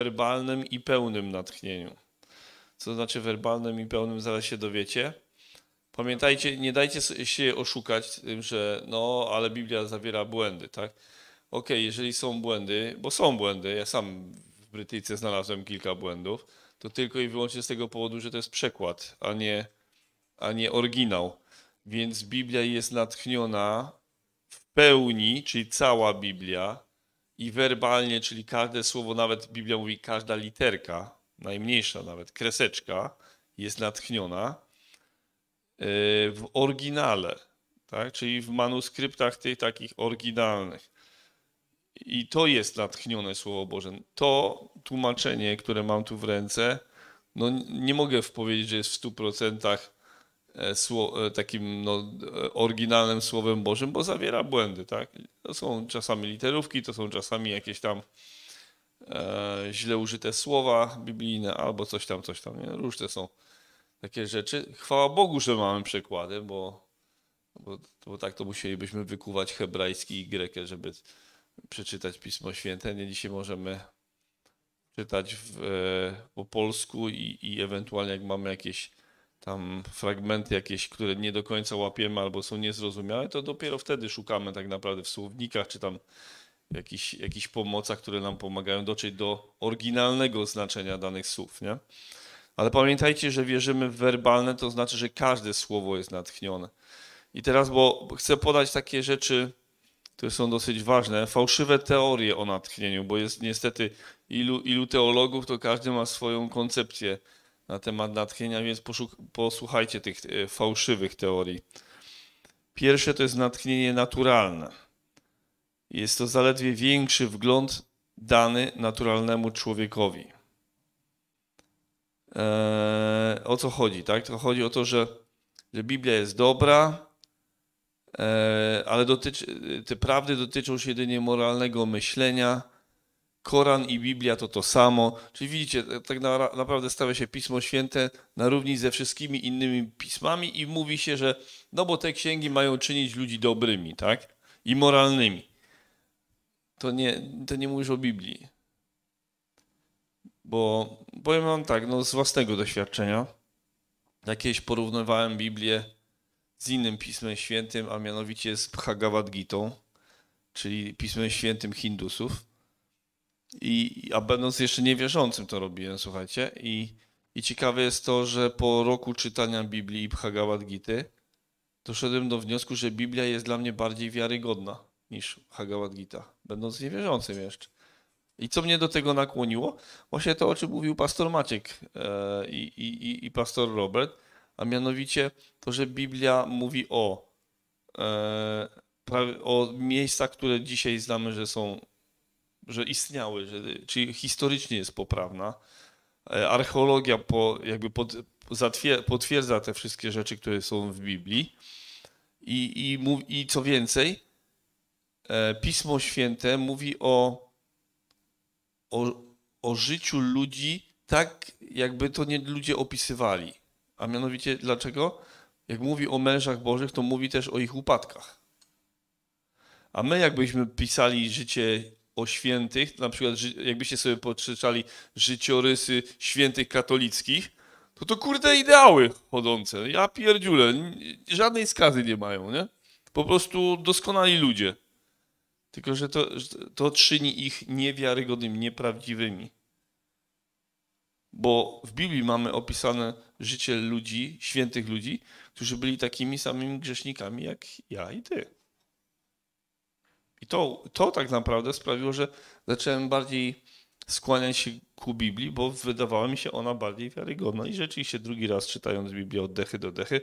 werbalnym i pełnym natchnieniu. Co to znaczy werbalnym i pełnym, zaraz się dowiecie. Pamiętajcie, nie dajcie się oszukać tym, że no, ale Biblia zawiera błędy, tak? Ok, jeżeli są błędy, bo są błędy, ja sam w Brytyjce znalazłem kilka błędów, to tylko i wyłącznie z tego powodu, że to jest przekład, a nie, a nie oryginał. Więc Biblia jest natchniona w pełni, czyli cała Biblia, i werbalnie, czyli każde słowo, nawet Biblia mówi, każda literka, najmniejsza nawet, kreseczka jest natchniona e, w oryginale, tak? czyli w manuskryptach tych takich oryginalnych. I to jest natchnione Słowo Boże. To tłumaczenie, które mam tu w ręce, no nie mogę powiedzieć, że jest w 100% E, e, takim no, e, oryginalnym Słowem Bożym, bo zawiera błędy. Tak? To są czasami literówki, to są czasami jakieś tam e, źle użyte słowa biblijne albo coś tam, coś tam. Nie? Różne są takie rzeczy. Chwała Bogu, że mamy przekłady, bo, bo, bo tak to musielibyśmy wykuwać hebrajski i grekę, żeby przeczytać Pismo Święte. Nie dzisiaj możemy czytać w, po polsku i, i ewentualnie jak mamy jakieś tam fragmenty jakieś, które nie do końca łapiemy albo są niezrozumiałe, to dopiero wtedy szukamy tak naprawdę w słownikach czy tam jakichś jakich pomocach, które nam pomagają dotrzeć do oryginalnego znaczenia danych słów, nie? Ale pamiętajcie, że wierzymy w werbalne, to znaczy, że każde słowo jest natchnione. I teraz, bo chcę podać takie rzeczy, które są dosyć ważne, fałszywe teorie o natchnieniu, bo jest niestety ilu, ilu teologów, to każdy ma swoją koncepcję na temat natchnienia, więc posłuchajcie tych e, fałszywych teorii. Pierwsze to jest natchnienie naturalne. Jest to zaledwie większy wgląd dany naturalnemu człowiekowi. E, o co chodzi? Tak? To chodzi o to, że, że Biblia jest dobra, e, ale dotyczy, te prawdy dotyczą się jedynie moralnego myślenia Koran i Biblia to to samo. Czyli widzicie, tak naprawdę stawia się Pismo Święte na równi ze wszystkimi innymi pismami i mówi się, że no bo te księgi mają czynić ludzi dobrymi, tak? I moralnymi. To nie, to nie mówisz o Biblii. Bo powiem wam tak, no z własnego doświadczenia, jakieś porównywałem Biblię z innym Pismem Świętym, a mianowicie z Bhagavad Gita, czyli Pismem Świętym Hindusów. I, a będąc jeszcze niewierzącym to robiłem, słuchajcie. I, i ciekawe jest to, że po roku czytania Biblii i Bhagavad Gita doszedłem do wniosku, że Biblia jest dla mnie bardziej wiarygodna niż Bhagavad Gita, będąc niewierzącym jeszcze. I co mnie do tego nakłoniło? Właśnie to, o czym mówił pastor Maciek e, i, i, i pastor Robert, a mianowicie to, że Biblia mówi o, e, o miejscach, które dzisiaj znamy, że są że istniały, że, czyli historycznie jest poprawna. E, archeologia po, jakby pod, potwierdza te wszystkie rzeczy, które są w Biblii. I, i, mów, i co więcej, e, Pismo Święte mówi o, o, o życiu ludzi tak, jakby to nie ludzie opisywali. A mianowicie dlaczego? Jak mówi o mężach Bożych, to mówi też o ich upadkach. A my, jakbyśmy pisali życie o świętych, na przykład jakbyście sobie poczytali życiorysy świętych katolickich, to to kurde ideały chodzące. Ja pierdziule, żadnej skazy nie mają, nie? Po prostu doskonali ludzie. Tylko, że to, to czyni ich niewiarygodnymi, nieprawdziwymi. Bo w Biblii mamy opisane życie ludzi, świętych ludzi, którzy byli takimi samymi grzesznikami jak ja i ty. I to, to tak naprawdę sprawiło, że zacząłem bardziej skłaniać się ku Biblii, bo wydawała mi się ona bardziej wiarygodna. I rzeczywiście drugi raz czytając Biblię od dechy do dechy,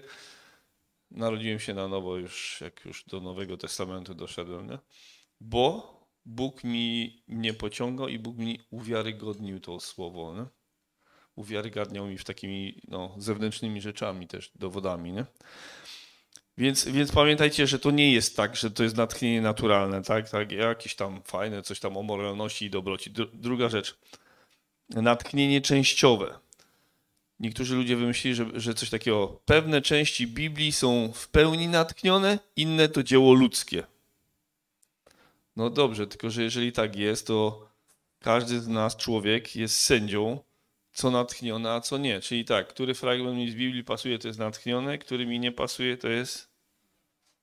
narodziłem się na nowo już, jak już do Nowego Testamentu doszedłem, nie? bo Bóg mi mnie pociągał i Bóg mi uwiarygodnił to słowo. Nie? Uwiarygadniał mi w takimi no, zewnętrznymi rzeczami też, dowodami. Nie? Więc, więc pamiętajcie, że to nie jest tak, że to jest natchnienie naturalne, tak? tak jakieś tam fajne, coś tam o moralności i dobroci. Druga rzecz, natchnienie częściowe. Niektórzy ludzie wymyślili, że, że coś takiego, pewne części Biblii są w pełni natchnione, inne to dzieło ludzkie. No dobrze, tylko że jeżeli tak jest, to każdy z nas, człowiek, jest sędzią co natchnione, a co nie. Czyli tak, który fragment mi z Biblii pasuje, to jest natchnione, który mi nie pasuje, to jest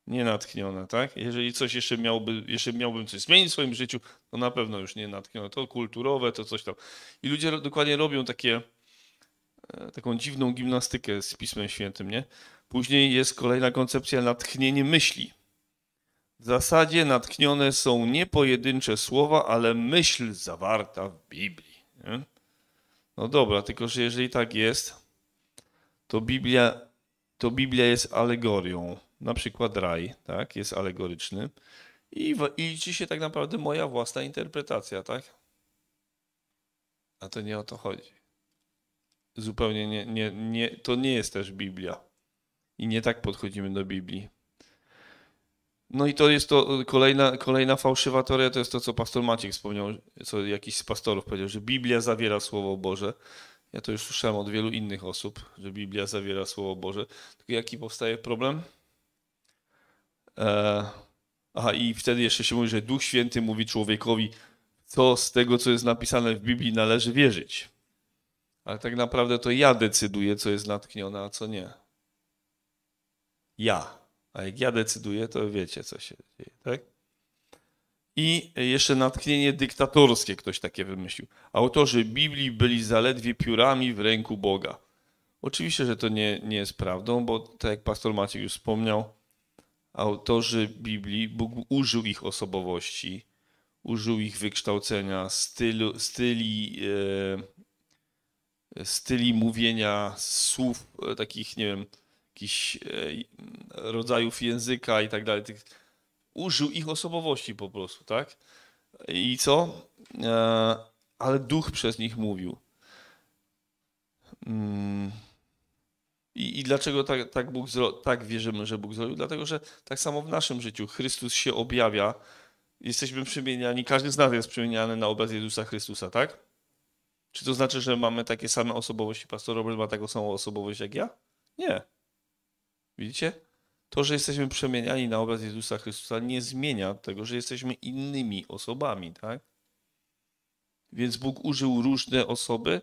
nienatchnione, tak? Jeżeli coś jeszcze miałby, jeszcze miałbym coś zmienić w swoim życiu, to na pewno już nie natchnione. To kulturowe, to coś tam. I ludzie dokładnie robią takie, e, taką dziwną gimnastykę z Pismem Świętym, nie? Później jest kolejna koncepcja natchnienie myśli. W zasadzie natchnione są nie pojedyncze słowa, ale myśl zawarta w Biblii. Nie? No dobra, tylko że jeżeli tak jest, to Biblia, to Biblia jest alegorią. Na przykład raj, tak, jest alegoryczny. I, I liczy się tak naprawdę moja własna interpretacja, tak? A to nie o to chodzi. Zupełnie nie, nie, nie to nie jest też Biblia. I nie tak podchodzimy do Biblii. No i to jest to y, kolejna, kolejna fałszywa teoria, to jest to, co pastor Maciek wspomniał, co jakiś z pastorów powiedział, że Biblia zawiera Słowo Boże. Ja to już słyszałem od wielu innych osób, że Biblia zawiera Słowo Boże. Tylko jaki powstaje problem? Eee, aha, i wtedy jeszcze się mówi, że Duch Święty mówi człowiekowi, co z tego, co jest napisane w Biblii, należy wierzyć. Ale tak naprawdę to ja decyduję, co jest natknione, a co nie. Ja. A jak ja decyduję, to wiecie, co się dzieje, tak? I jeszcze natchnienie dyktatorskie ktoś takie wymyślił. Autorzy Biblii byli zaledwie piórami w ręku Boga. Oczywiście, że to nie, nie jest prawdą, bo tak jak pastor Maciek już wspomniał, autorzy Biblii, Bóg użył ich osobowości, użył ich wykształcenia, stylu, styli, e, styli mówienia, słów e, takich, nie wiem, jakichś e, rodzajów języka i tak dalej. Użył ich osobowości po prostu, tak? I co? E, ale duch przez nich mówił. Mm. I, i dlaczego tak, tak, Bóg zro... tak wierzymy, że Bóg zrobił? Dlatego, że tak samo w naszym życiu Chrystus się objawia. Jesteśmy przemieniani, każdy z nas jest przemieniany na obraz Jezusa Chrystusa, tak? Czy to znaczy, że mamy takie same osobowości? Pastor Robert ma taką samą osobowość jak ja? Nie. Widzicie? To, że jesteśmy przemieniani na obraz Jezusa Chrystusa, nie zmienia tego, że jesteśmy innymi osobami, tak? Więc Bóg użył różne osoby,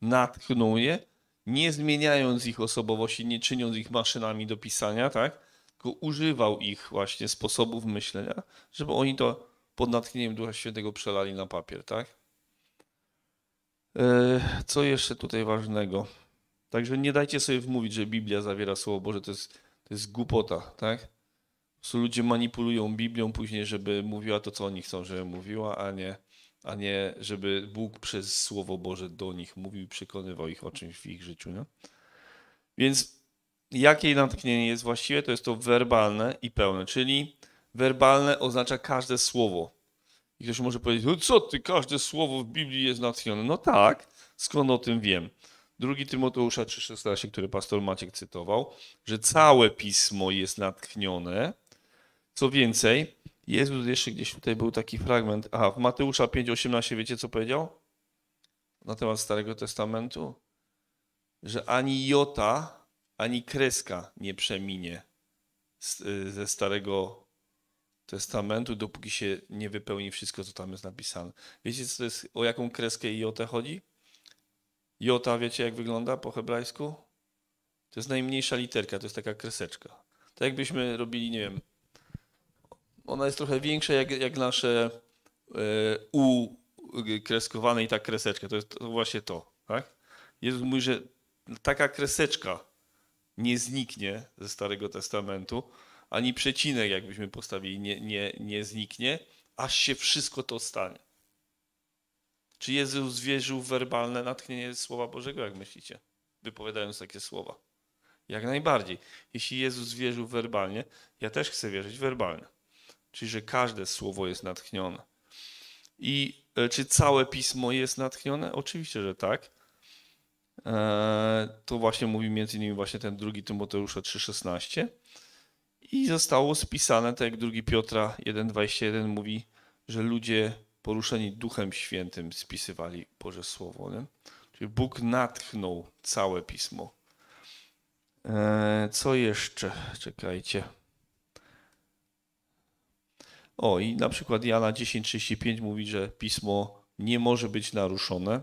natchnął je, nie zmieniając ich osobowości, nie czyniąc ich maszynami do pisania, tak? Tylko używał ich właśnie sposobów myślenia, żeby oni to pod natchnieniem Ducha Świętego przelali na papier, tak? E, co jeszcze tutaj ważnego? Także nie dajcie sobie wmówić, że Biblia zawiera Słowo Boże, to jest, to jest głupota, tak? Po ludzie manipulują Biblią później, żeby mówiła to, co oni chcą, żeby mówiła, a nie, a nie żeby Bóg przez Słowo Boże do nich mówił i przekonywał ich o czymś w ich życiu. Nie? Więc jakie natchnienie jest właściwe, to jest to werbalne i pełne, czyli werbalne oznacza każde słowo. I ktoś może powiedzieć, no co ty, każde słowo w Biblii jest natchnione. No tak, skąd o tym wiem? Drugi Tymoteusza 3,16, który pastor Maciek cytował, że całe pismo jest natchnione. Co więcej, Jezus jeszcze gdzieś tutaj był taki fragment. Aha, w Mateusza 5,18 wiecie co powiedział? Na temat Starego Testamentu? Że ani jota, ani kreska nie przeminie y, ze Starego Testamentu, dopóki się nie wypełni wszystko, co tam jest napisane. Wiecie, co to jest, o jaką kreskę i jotę chodzi? Jota, wiecie jak wygląda po hebrajsku? To jest najmniejsza literka, to jest taka kreseczka. Tak jakbyśmy robili, nie wiem, ona jest trochę większa jak, jak nasze e, U kreskowane i ta kreseczka, to jest to właśnie to, tak? Jezus mówi, że taka kreseczka nie zniknie ze Starego Testamentu, ani przecinek, jakbyśmy postawili, nie, nie, nie zniknie, aż się wszystko to stanie. Czy Jezus wierzył w werbalne natchnienie Słowa Bożego, jak myślicie, wypowiadając takie słowa? Jak najbardziej. Jeśli Jezus wierzył werbalnie, ja też chcę wierzyć werbalnie. Czyli, że każde słowo jest natchnione. I e, czy całe pismo jest natchnione? Oczywiście, że tak. E, to właśnie mówi między innymi właśnie ten drugi Tymoteusza 3,16 i zostało spisane, tak jak drugi Piotra 1,21 mówi, że ludzie poruszeni Duchem Świętym spisywali Boże Słowo. Nie? Czyli Bóg natchnął całe pismo. E, co jeszcze? Czekajcie. O, i na przykład Jana 10:35 mówi, że pismo nie może być naruszone.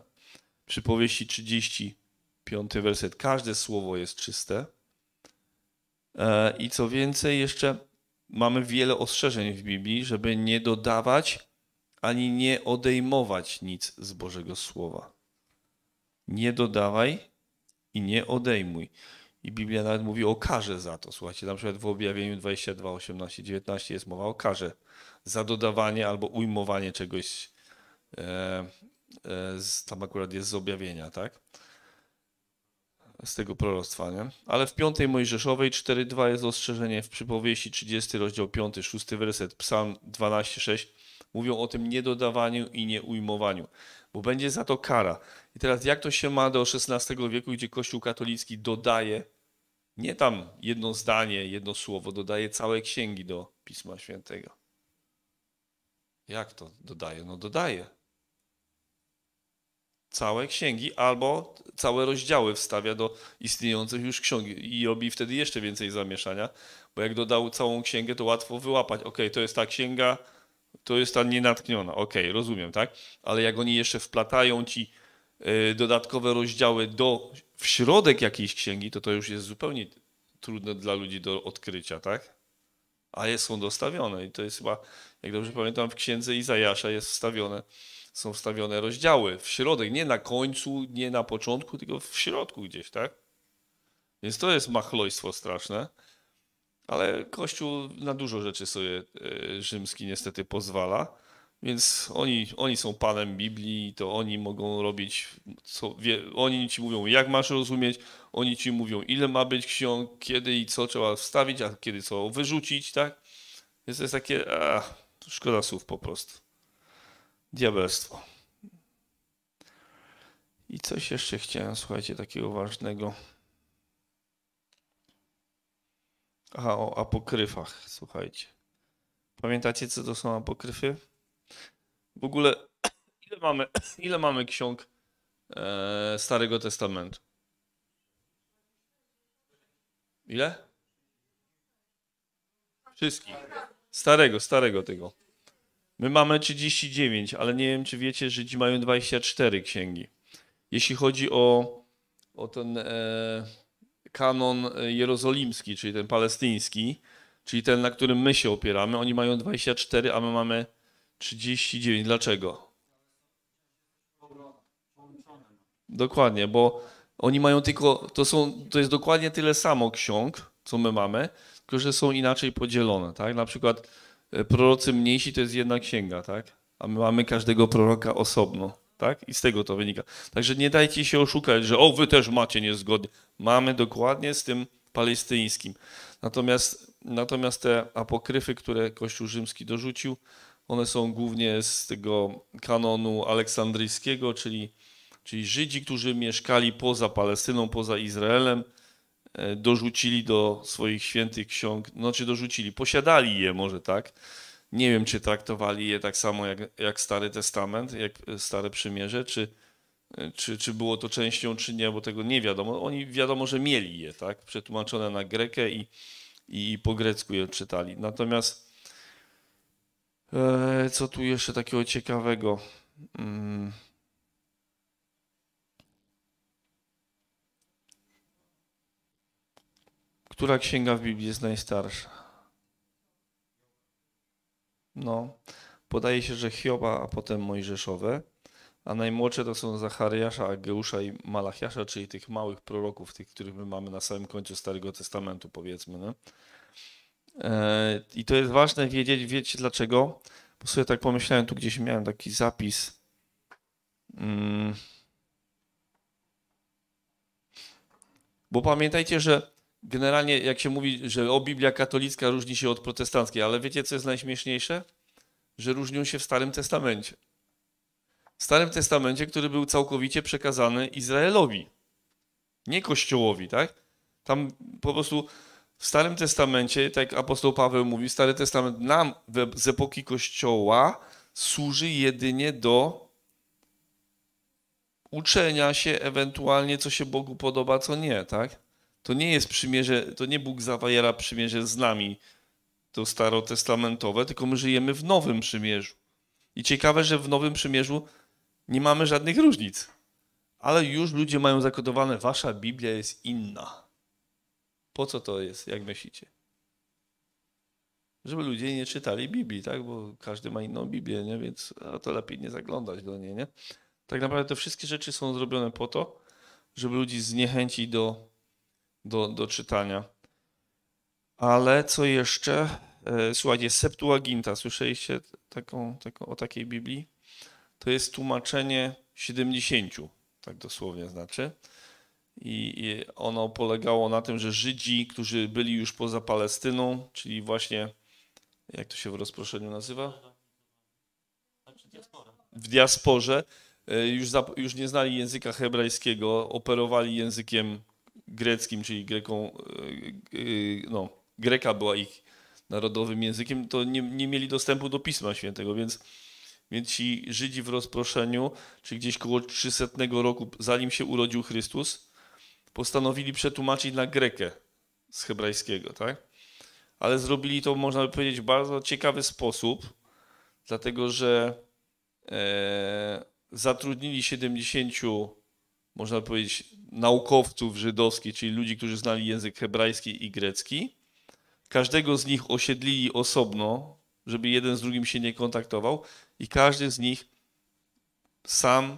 Przypowieści 35 werset. Każde słowo jest czyste. E, I co więcej, jeszcze mamy wiele ostrzeżeń w Biblii, żeby nie dodawać ani nie odejmować nic z Bożego Słowa. Nie dodawaj i nie odejmuj. I Biblia nawet mówi o karze za to. Słuchajcie, na przykład w objawieniu 22, 18, 19 jest mowa o karze za dodawanie albo ujmowanie czegoś. E, e, tam akurat jest z objawienia, tak? Z tego proroctwa, nie? Ale w 5 Mojżeszowej 4.2 jest ostrzeżenie w przypowieści 30, rozdział 5, 6 werset, psalm 12, 6 Mówią o tym niedodawaniu i nieujmowaniu, bo będzie za to kara. I teraz jak to się ma do XVI wieku, gdzie Kościół katolicki dodaje nie tam jedno zdanie, jedno słowo, dodaje całe księgi do Pisma Świętego. Jak to dodaje? No dodaje. Całe księgi albo całe rozdziały wstawia do istniejących już ksiąg i robi wtedy jeszcze więcej zamieszania, bo jak dodał całą księgę, to łatwo wyłapać. Ok, to jest ta księga, to jest ta nienatkniona. Okej, okay, rozumiem, tak? Ale jak oni jeszcze wplatają ci y, dodatkowe rozdziały do, w środek jakiejś księgi, to to już jest zupełnie trudne dla ludzi do odkrycia, tak? A jest, są dostawione i to jest chyba, jak dobrze pamiętam, w księdze Izajasza jest wstawione, są wstawione rozdziały w środek, nie na końcu, nie na początku, tylko w środku gdzieś, tak? Więc to jest machlojstwo straszne ale Kościół na dużo rzeczy sobie e, rzymski niestety pozwala. Więc oni, oni są panem Biblii, to oni mogą robić, co, wie, oni ci mówią, jak masz rozumieć, oni ci mówią, ile ma być ksiąg, kiedy i co trzeba wstawić, a kiedy co wyrzucić, tak? Więc to jest takie, szkoda słów po prostu. Diabelstwo. I coś jeszcze chciałem, słuchajcie, takiego ważnego. A o apokryfach, słuchajcie. Pamiętacie, co to są apokryfy? W ogóle, ile mamy, ile mamy ksiąg e, Starego Testamentu? Ile? Wszystkich. Starego, starego tego. My mamy 39, ale nie wiem, czy wiecie, że Żydzi mają 24 księgi. Jeśli chodzi o, o ten. E, kanon e, jerozolimski, czyli ten palestyński, czyli ten, na którym my się opieramy. Oni mają 24, a my mamy 39. Dlaczego? Dokładnie, bo oni mają tylko, to, są, to jest dokładnie tyle samo ksiąg, co my mamy, tylko że są inaczej podzielone. Tak? Na przykład e, prorocy mniejsi to jest jedna księga, tak? a my mamy każdego proroka osobno. Tak? I z tego to wynika. Także nie dajcie się oszukać, że o, wy też macie niezgodnie. Mamy dokładnie z tym palestyńskim. Natomiast, natomiast te apokryfy, które Kościół rzymski dorzucił, one są głównie z tego kanonu aleksandryjskiego, czyli, czyli Żydzi, którzy mieszkali poza Palestyną, poza Izraelem, e, dorzucili do swoich świętych ksiąg, znaczy dorzucili, posiadali je może tak, nie wiem, czy traktowali je tak samo jak, jak Stary Testament, jak Stare Przymierze, czy, czy, czy było to częścią, czy nie, bo tego nie wiadomo. Oni wiadomo, że mieli je, tak? Przetłumaczone na grekę i, i po grecku je czytali. Natomiast e, co tu jeszcze takiego ciekawego? Hmm. Która księga w Biblii jest najstarsza? No, podaje się, że Hioba, a potem Mojżeszowe, a najmłodsze to są Zachariasza, Ageusza i Malachiasza, czyli tych małych proroków, tych, których my mamy na samym końcu Starego Testamentu, powiedzmy. No? I to jest ważne wiedzieć, wiecie dlaczego? Bo sobie tak pomyślałem, tu gdzieś miałem taki zapis. Mm. Bo pamiętajcie, że generalnie jak się mówi, że o Biblia katolicka różni się od protestanckiej, ale wiecie co jest najśmieszniejsze? Że różnią się w Starym Testamencie. W Starym Testamencie, który był całkowicie przekazany Izraelowi, nie Kościołowi, tak? Tam po prostu w Starym Testamencie, tak jak apostoł Paweł mówi, Stary Testament nam z epoki Kościoła służy jedynie do uczenia się ewentualnie, co się Bogu podoba, co nie, tak? To nie jest przymierze, to nie Bóg zawiera przymierze z nami, to starotestamentowe, tylko my żyjemy w nowym przymierzu. I ciekawe, że w nowym przymierzu nie mamy żadnych różnic. Ale już ludzie mają zakodowane, wasza Biblia jest inna. Po co to jest, jak myślicie? Żeby ludzie nie czytali Biblii, tak? Bo każdy ma inną Biblię, nie? Więc to lepiej nie zaglądać do niej, nie? Tak naprawdę te wszystkie rzeczy są zrobione po to, żeby ludzi zniechęcić do do, do czytania. Ale co jeszcze? E, słuchajcie, Septuaginta, słyszeliście taką, taką, o takiej Biblii? To jest tłumaczenie 70, tak dosłownie znaczy. I ono polegało na tym, że Żydzi, którzy byli już poza Palestyną, czyli właśnie, jak to się w rozproszeniu nazywa? W diasporze, już, już nie znali języka hebrajskiego, operowali językiem greckim, czyli Greką, e, e, no, Greka była ich narodowym językiem, to nie, nie mieli dostępu do Pisma Świętego, więc, więc ci Żydzi w rozproszeniu, czy gdzieś koło 300 roku, zanim się urodził Chrystus, postanowili przetłumaczyć na Grekę z hebrajskiego, tak? Ale zrobili to, można by powiedzieć, w bardzo ciekawy sposób, dlatego że e, zatrudnili 70 można powiedzieć, naukowców żydowskich, czyli ludzi, którzy znali język hebrajski i grecki. Każdego z nich osiedlili osobno, żeby jeden z drugim się nie kontaktował, i każdy z nich sam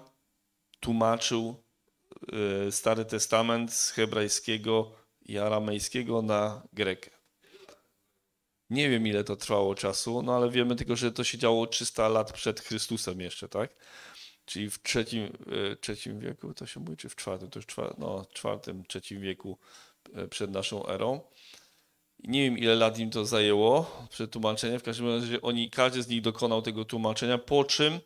tłumaczył e, Stary Testament z hebrajskiego i aramejskiego na grekę. Nie wiem, ile to trwało czasu, no ale wiemy tylko, że to się działo 300 lat przed Chrystusem jeszcze, tak? Czyli w trzecim, e, trzecim wieku, to się mówi, czy w czwartym, to już czwartym, no, czwartym, trzecim wieku e, przed naszą erą. Nie wiem, ile lat im to zajęło, przetłumaczenie. W każdym razie oni, każdy z nich dokonał tego tłumaczenia, po czym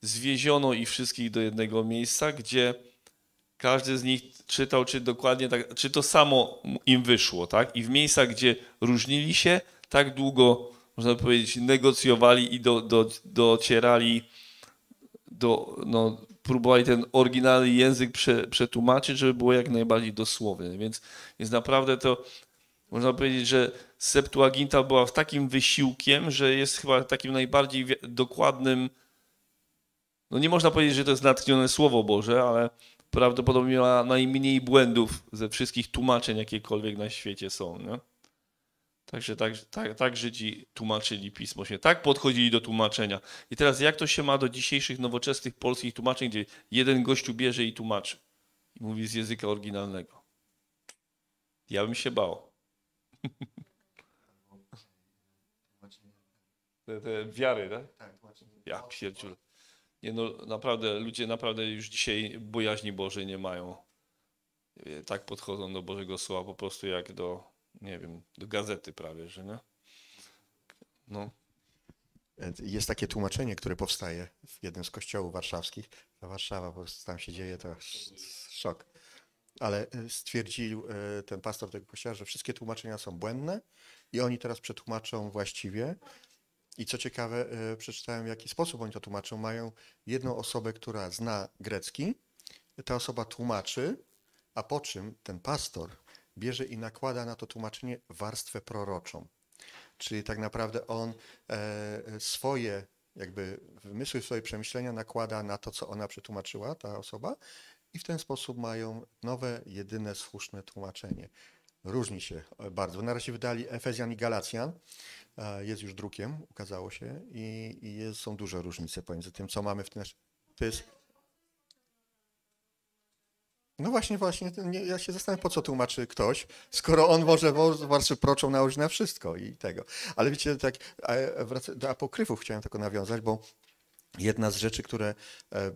zwieziono ich wszystkich do jednego miejsca, gdzie każdy z nich czytał, czy dokładnie tak, czy to samo im wyszło, tak? I w miejscach, gdzie różnili się, tak długo, można powiedzieć, negocjowali i do, do, docierali do, no, próbowali ten oryginalny język prze, przetłumaczyć, żeby było jak najbardziej dosłownie. Więc, więc naprawdę to można powiedzieć, że Septuaginta była w takim wysiłkiem, że jest chyba takim najbardziej dokładnym. No nie można powiedzieć, że to jest natchnione słowo Boże, ale prawdopodobnie ma najmniej błędów ze wszystkich tłumaczeń, jakiekolwiek na świecie są. Nie? Także tak, tak, tak Żydzi tłumaczyli pismo się, tak podchodzili do tłumaczenia. I teraz jak to się ma do dzisiejszych nowoczesnych polskich tłumaczeń, gdzie jeden gościu bierze i tłumaczy i mówi z języka oryginalnego? Ja bym się bał. Te, te wiary, tak? Tak, Ja pierdziul. Nie no, naprawdę, ludzie naprawdę już dzisiaj bojaźni Bożej nie mają. E, tak podchodzą do Bożego Słowa po prostu jak do nie wiem, do gazety prawie, że nie? No. Jest takie tłumaczenie, które powstaje w jednym z kościołów warszawskich. Ta Warszawa, bo tam się dzieje, to szok. Ale e, stwierdził e, ten pastor tego kościoła, że wszystkie tłumaczenia są błędne i oni teraz przetłumaczą właściwie. I co ciekawe, e, przeczytałem, w jaki sposób oni to tłumaczą. Mają jedną osobę, która zna grecki, ta osoba tłumaczy, a po czym ten pastor bierze i nakłada na to tłumaczenie warstwę proroczą. Czyli tak naprawdę on e, swoje, jakby wymysły, swoje przemyślenia nakłada na to, co ona przetłumaczyła, ta osoba, i w ten sposób mają nowe, jedyne, słuszne tłumaczenie. Różni się bardzo. Na razie wydali Efezjan i Galacjan. E, jest już drukiem, ukazało się, i, i jest, są duże różnice pomiędzy tym, co mamy w tym. To jest no właśnie, właśnie. ja się zastanawiam, po co tłumaczy ktoś, skoro on może warszy proczą nałożyć na wszystko i tego. Ale wiecie, tak do apokryfów chciałem tylko nawiązać, bo jedna z rzeczy, które e,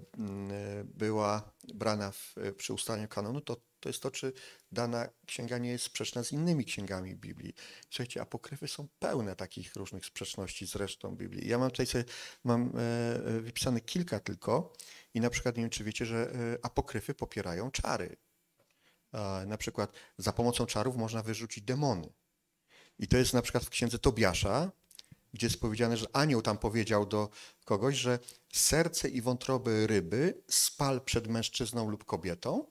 była brana w, przy ustaleniu kanonu, to, to jest to, czy dana księga nie jest sprzeczna z innymi księgami Biblii. Słuchajcie, apokryfy są pełne takich różnych sprzeczności z resztą Biblii. Ja mam tutaj sobie, mam e, e, wypisane kilka tylko, i na przykład, nie wiem, czy wiecie, że e, apokryfy popierają czary. Na przykład za pomocą czarów można wyrzucić demony. I to jest na przykład w księdze Tobiasza, gdzie jest powiedziane, że anioł tam powiedział do kogoś, że serce i wątroby ryby spal przed mężczyzną lub kobietą,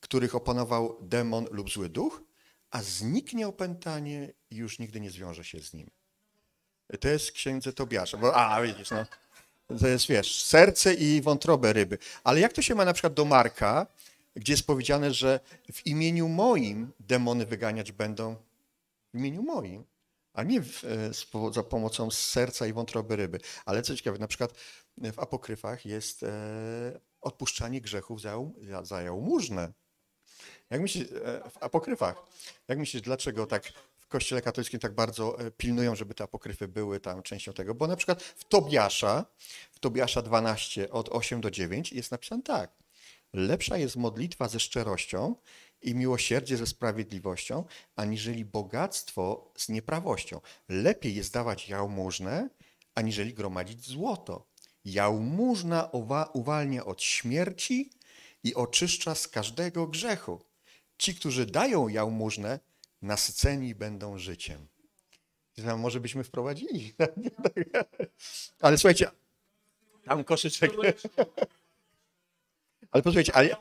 których opanował demon lub zły duch, a zniknie opętanie i już nigdy nie zwiąże się z nim. To jest księdze Tobiasza. Bo, a, widzisz, no. To jest, wiesz, serce i wątrobę ryby. Ale jak to się ma na przykład do Marka, gdzie jest powiedziane, że w imieniu moim demony wyganiać będą w imieniu moim, a nie w, e, za pomocą serca i wątroby ryby. Ale co ciekawe, na przykład w apokryfach jest e, odpuszczanie grzechów za, za jałmużnę. Jak myślisz, e, w apokryfach, jak myślisz, dlaczego tak Kościele katolickim tak bardzo e, pilnują, żeby te apokryfy były tam częścią tego, bo na przykład w Tobiasza, w Tobiasza 12 od 8 do 9 jest napisane tak. Lepsza jest modlitwa ze szczerością i miłosierdzie ze sprawiedliwością, aniżeli bogactwo z nieprawością. Lepiej jest dawać jałmużnę, aniżeli gromadzić złoto. Jałmużna uwalnia od śmierci i oczyszcza z każdego grzechu. Ci, którzy dają jałmużnę, nasyceni będą życiem. Może byśmy wprowadzili. Ale słuchajcie, tam koszyczek. Ale posłuchajcie, ale,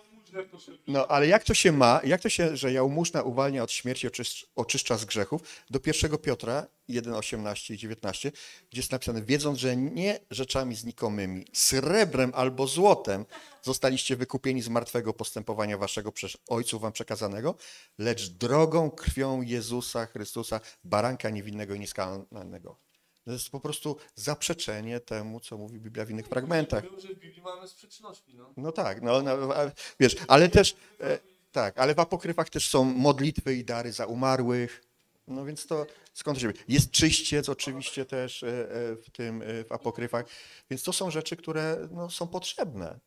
no, ale jak to się ma, jak to się, że jałmużna uwalnia od śmierci, oczyszcza, z grzechów, do 1 Piotra 1, 18 i 19, gdzie jest napisane, wiedząc, że nie rzeczami znikomymi, srebrem albo złotem zostaliście wykupieni z martwego postępowania waszego przez ojców wam przekazanego, lecz drogą krwią Jezusa Chrystusa, baranka niewinnego i nieskalnego. To jest po prostu zaprzeczenie temu, co mówi Biblia w innych no fragmentach. że w Biblii mamy sprzeczności, no. no tak, no, no ale, wiesz, ale też, e, tak, ale w apokryfach też są modlitwy i dary za umarłych. No więc to skąd to się bierze? Jest czyściec oczywiście też e, e, w tym, w apokryfach. Więc to są rzeczy, które no, są potrzebne.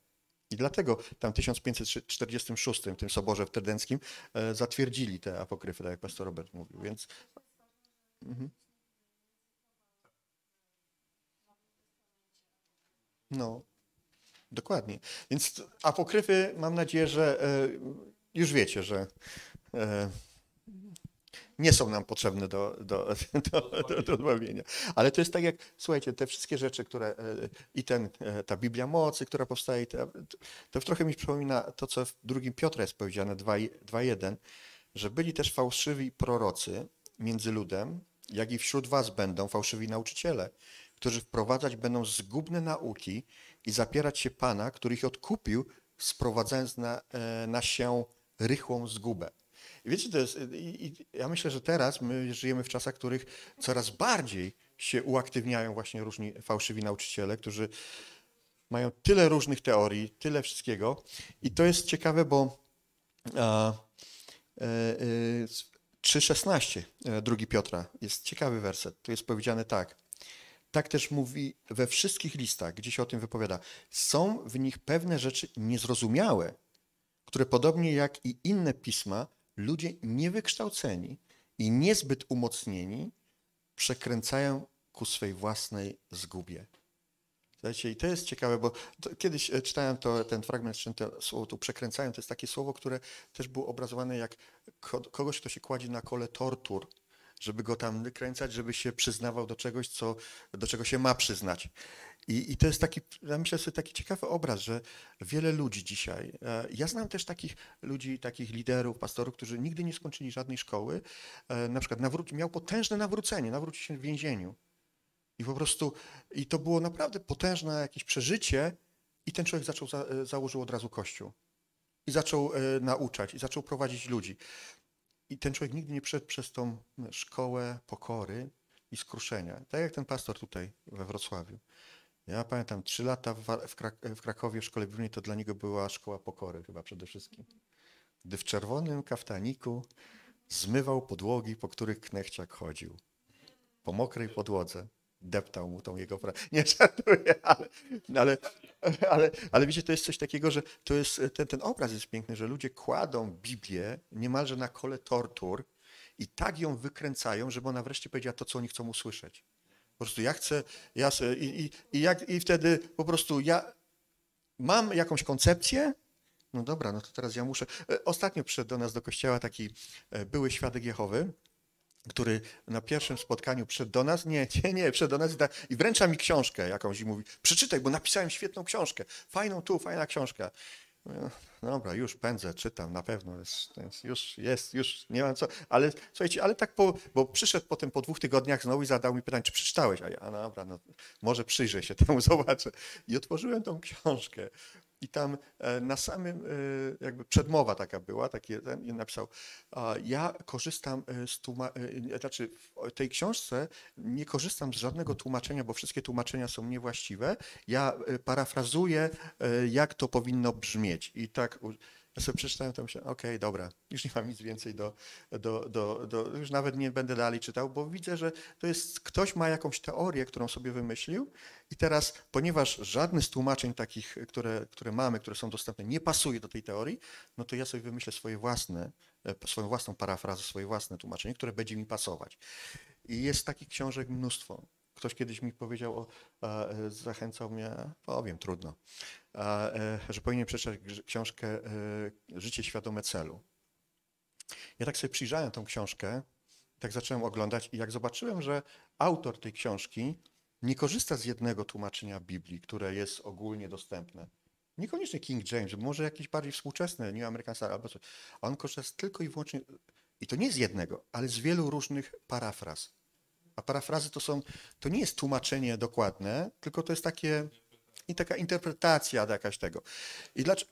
I dlatego tam w 1546, w tym soborze w Terdenckim, zatwierdzili te apokryfy, tak jak pastor Robert mówił. Więc... Mhm. No, dokładnie. Więc apokryfy, mam nadzieję, że e, już wiecie, że e, nie są nam potrzebne do, do, do, do, Ale to jest tak jak, słuchajcie, te wszystkie rzeczy, które e, i ten, ta Biblia Mocy, która powstaje, to, to trochę mi przypomina to, co w drugim Piotra jest powiedziane 2.1, że byli też fałszywi prorocy między ludem, jak i wśród was będą fałszywi nauczyciele, którzy wprowadzać będą zgubne nauki i zapierać się Pana, który ich odkupił, sprowadzając na, e, na się rychłą zgubę. I wiecie, to jest, i, i ja myślę, że teraz my żyjemy w czasach, w których coraz bardziej się uaktywniają właśnie różni fałszywi nauczyciele, którzy mają tyle różnych teorii, tyle wszystkiego. I to jest ciekawe, bo e, e, 3,16, e, drugi Piotra, jest ciekawy werset. Tu jest powiedziane tak tak też mówi we wszystkich listach, gdzie się o tym wypowiada. Są w nich pewne rzeczy niezrozumiałe, które podobnie jak i inne pisma, ludzie niewykształceni i niezbyt umocnieni przekręcają ku swej własnej zgubie. Słuchajcie, i to jest ciekawe, bo to, kiedyś e, czytałem to, ten fragment, czy to słowo tu przekręcają, to jest takie słowo, które też było obrazowane jak kogoś, kto się kładzie na kole tortur żeby go tam wykręcać, żeby się przyznawał do czegoś, co, do czego się ma przyznać. I, I, to jest taki, ja myślę sobie, taki ciekawy obraz, że wiele ludzi dzisiaj, e, ja znam też takich ludzi, takich liderów, pastorów, którzy nigdy nie skończyli żadnej szkoły, e, na przykład nawró- miał potężne nawrócenie, nawrócił się w więzieniu. I po prostu, i to było naprawdę potężne jakieś przeżycie i ten człowiek zaczął, za, e, założył od razu kościół. I zaczął nauczać, i zaczął prowadzić ludzi. I ten człowiek nigdy nie przeszedł przez tą szkołę pokory i skruszenia. Tak jak ten pastor tutaj we Wrocławiu. Ja pamiętam, trzy lata w, w, Krak w Krakowie w szkole biblijnej to dla niego była szkoła pokory chyba przede wszystkim. Gdy w czerwonym kaftaniku zmywał podłogi, po których knechciak chodził. Po mokrej podłodze deptał mu tą jego pracę. Nie żartuję, ale, no ale Ale, ale wiecie, to jest coś takiego, że to jest, e, ten, ten obraz jest piękny, że ludzie kładą Biblię niemalże na kole tortur i tak ją wykręcają, żeby ona wreszcie powiedziała to, co oni chcą usłyszeć. Po prostu ja chcę, ja, i, i, i, jak, i wtedy po prostu ja mam jakąś koncepcję, no dobra, no to teraz ja muszę. E, ostatnio przyszedł do nas do kościoła taki e, były świadek Jehowy, który na pierwszym spotkaniu przyszedł do nas, nie, nie, nie, przyszedł do nas i, wręcza mi książkę jakąś i mówi, przeczytaj, bo napisałem świetną książkę, fajną tu, fajna książka. No, dobra, już pędzę, czytam, na pewno, jest, jest, już jest, już nie mam co, ale słuchajcie, ale tak po, bo przyszedł potem po dwóch tygodniach znowu i zadał mi pytanie, czy przeczytałeś? A ja, no dobra, no, może przyjrzę się temu, zobaczę. I otworzyłem tą książkę, i tam e, na samym, e, jakby przedmowa taka była, taki ten, i napisał, ja korzystam e, z tłumaczenia, znaczy w tej książce nie korzystam z żadnego tłumaczenia, bo wszystkie tłumaczenia są niewłaściwe. Ja parafrazuję, jak to powinno brzmieć. I tak ja sobie przeczytałem, to myślałem, okej, okay, dobra, już nie mam nic więcej do, do, do, do, już nawet nie będę dalej czytał, bo widzę, że to jest, ktoś ma jakąś teorię, którą sobie wymyślił i teraz, ponieważ żadne z tłumaczeń takich, które, które mamy, które są dostępne, nie pasuje do tej teorii, no to ja sobie wymyślę swoje własne, e, swoją własną parafrazę, swoje własne tłumaczenie, które będzie mi pasować. I jest takich książek mnóstwo. Ktoś kiedyś mi powiedział, o, e, e zachęcał mnie, powiem, trudno, e, e że powinien przeczytać książkę e, Życie świadome celu. Ja tak sobie przyjrzałem tą książkę, tak zacząłem oglądać i jak zobaczyłem, że autor tej książki nie korzysta z jednego tłumaczenia Biblii, które jest ogólnie dostępne. Niekoniecznie King James, może jakieś bardziej współczesne, New American Standard albo coś. On korzysta tylko i wyłącznie, i to nie z jednego, ale z wielu różnych parafraz. A parafrazy to są, to nie jest tłumaczenie dokładne, tylko to jest takie, i taka interpretacja jakaś tego. I dlaczego?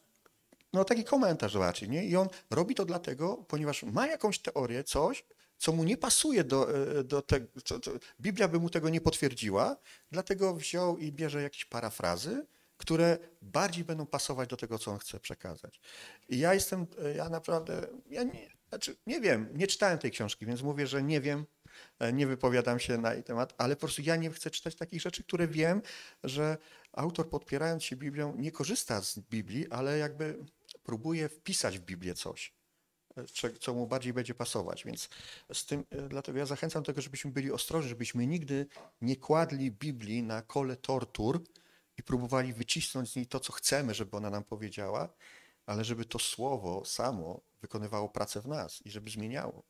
No taki komentarz raczej, nie? I on robi to dlatego, ponieważ ma jakąś teorię, coś, co mu nie pasuje do, e, do tego, Biblia by mu tego nie potwierdziła, dlatego wziął i bierze jakieś parafrazy, które bardziej będą pasować do tego, co on chce przekazać. I ja jestem, e, ja naprawdę, ja nie, znaczy nie wiem, nie czytałem tej książki, więc mówię, że nie wiem, E, nie wypowiadam się na jej temat, ale po prostu ja nie chcę czytać takich rzeczy, które wiem, że autor podpierając się Biblią nie korzysta z Biblii, ale jakby próbuje wpisać w Biblię coś, e, co mu bardziej będzie pasować. Więc z tym, e, dlatego ja zachęcam do tego, żebyśmy byli ostrożni, żebyśmy nigdy nie kładli Biblii na kole tortur i próbowali wycisnąć z niej to, co chcemy, żeby ona nam powiedziała, ale żeby to słowo samo wykonywało pracę w nas i żeby zmieniało.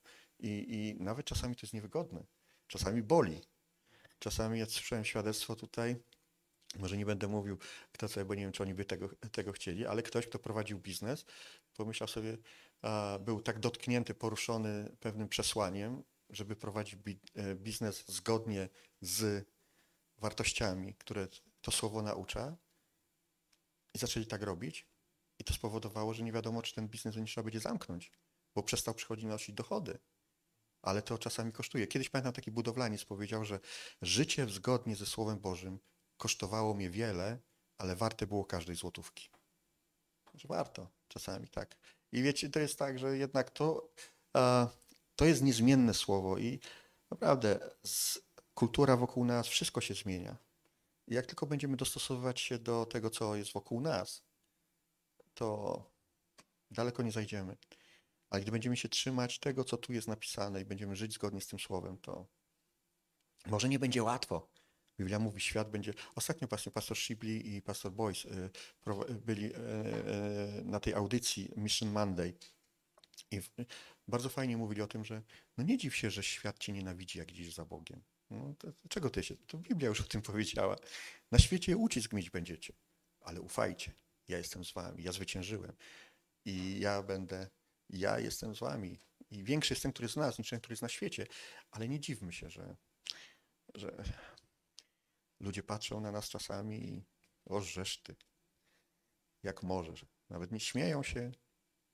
I, I nawet czasami to jest niewygodne, czasami boli. Czasami ja słyszałem świadectwo tutaj, może nie będę mówił kto sobie, bo nie wiem, czy oni by tego, tego chcieli, ale ktoś, kto prowadził biznes, pomyślał sobie, a, był tak dotknięty, poruszony pewnym przesłaniem, żeby prowadzić bi, e, biznes zgodnie z wartościami, które to słowo naucza, i zaczęli tak robić, i to spowodowało, że nie wiadomo, czy ten biznes będzie trzeba będzie zamknąć, bo przestał przychodzić na dochody ale to czasami kosztuje. Kiedyś pamiętam taki budowlaniec powiedział, że życie zgodnie ze Słowem Bożym kosztowało mnie wiele, ale warte było każdej złotówki. Że warto, czasami tak. I wiecie, to jest tak, że jednak to, to jest niezmienne słowo i naprawdę kultura wokół nas, wszystko się zmienia. I jak tylko będziemy dostosowywać się do tego, co jest wokół nas, to daleko nie zajdziemy. Ale gdy będziemy się trzymać tego, co tu jest napisane i będziemy żyć zgodnie z tym słowem, to może nie będzie łatwo. Biblia mówi, świat będzie. Ostatnio właśnie pastor Shibli i pastor Boyce y, y, byli y, na tej audycji Mission Monday. I bardzo fajnie mówili o tym, że no nie dziw się, że świat cię nienawidzi, jak dziś za Bogiem. No to, to czego ty się? To Biblia już o tym powiedziała. Na świecie ucisk mieć będziecie, ale ufajcie. Ja jestem z wami, ja zwyciężyłem i ja będę ja jestem z wami. I większy jest ten, który jest z nas, niż ten, który jest na świecie. Ale nie dziwmy się, że, że ludzie patrzą na nas czasami i o ty, jak możesz. Nawet nie śmieją się,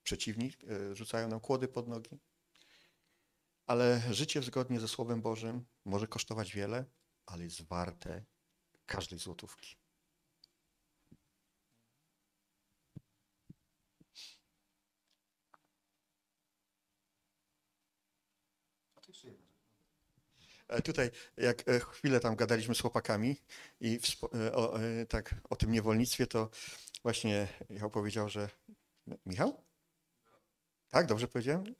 przeciwni e, rzucają nam kłody pod nogi. Ale życie zgodnie ze Słowem Bożym może kosztować wiele, ale jest warte każdej złotówki. E, tutaj, jak e, chwilę tam gadaliśmy z chłopakami i e, o, tak o tym niewolnictwie, to właśnie Michał powiedział, że. Michał? Tak, dobrze powiedziałem?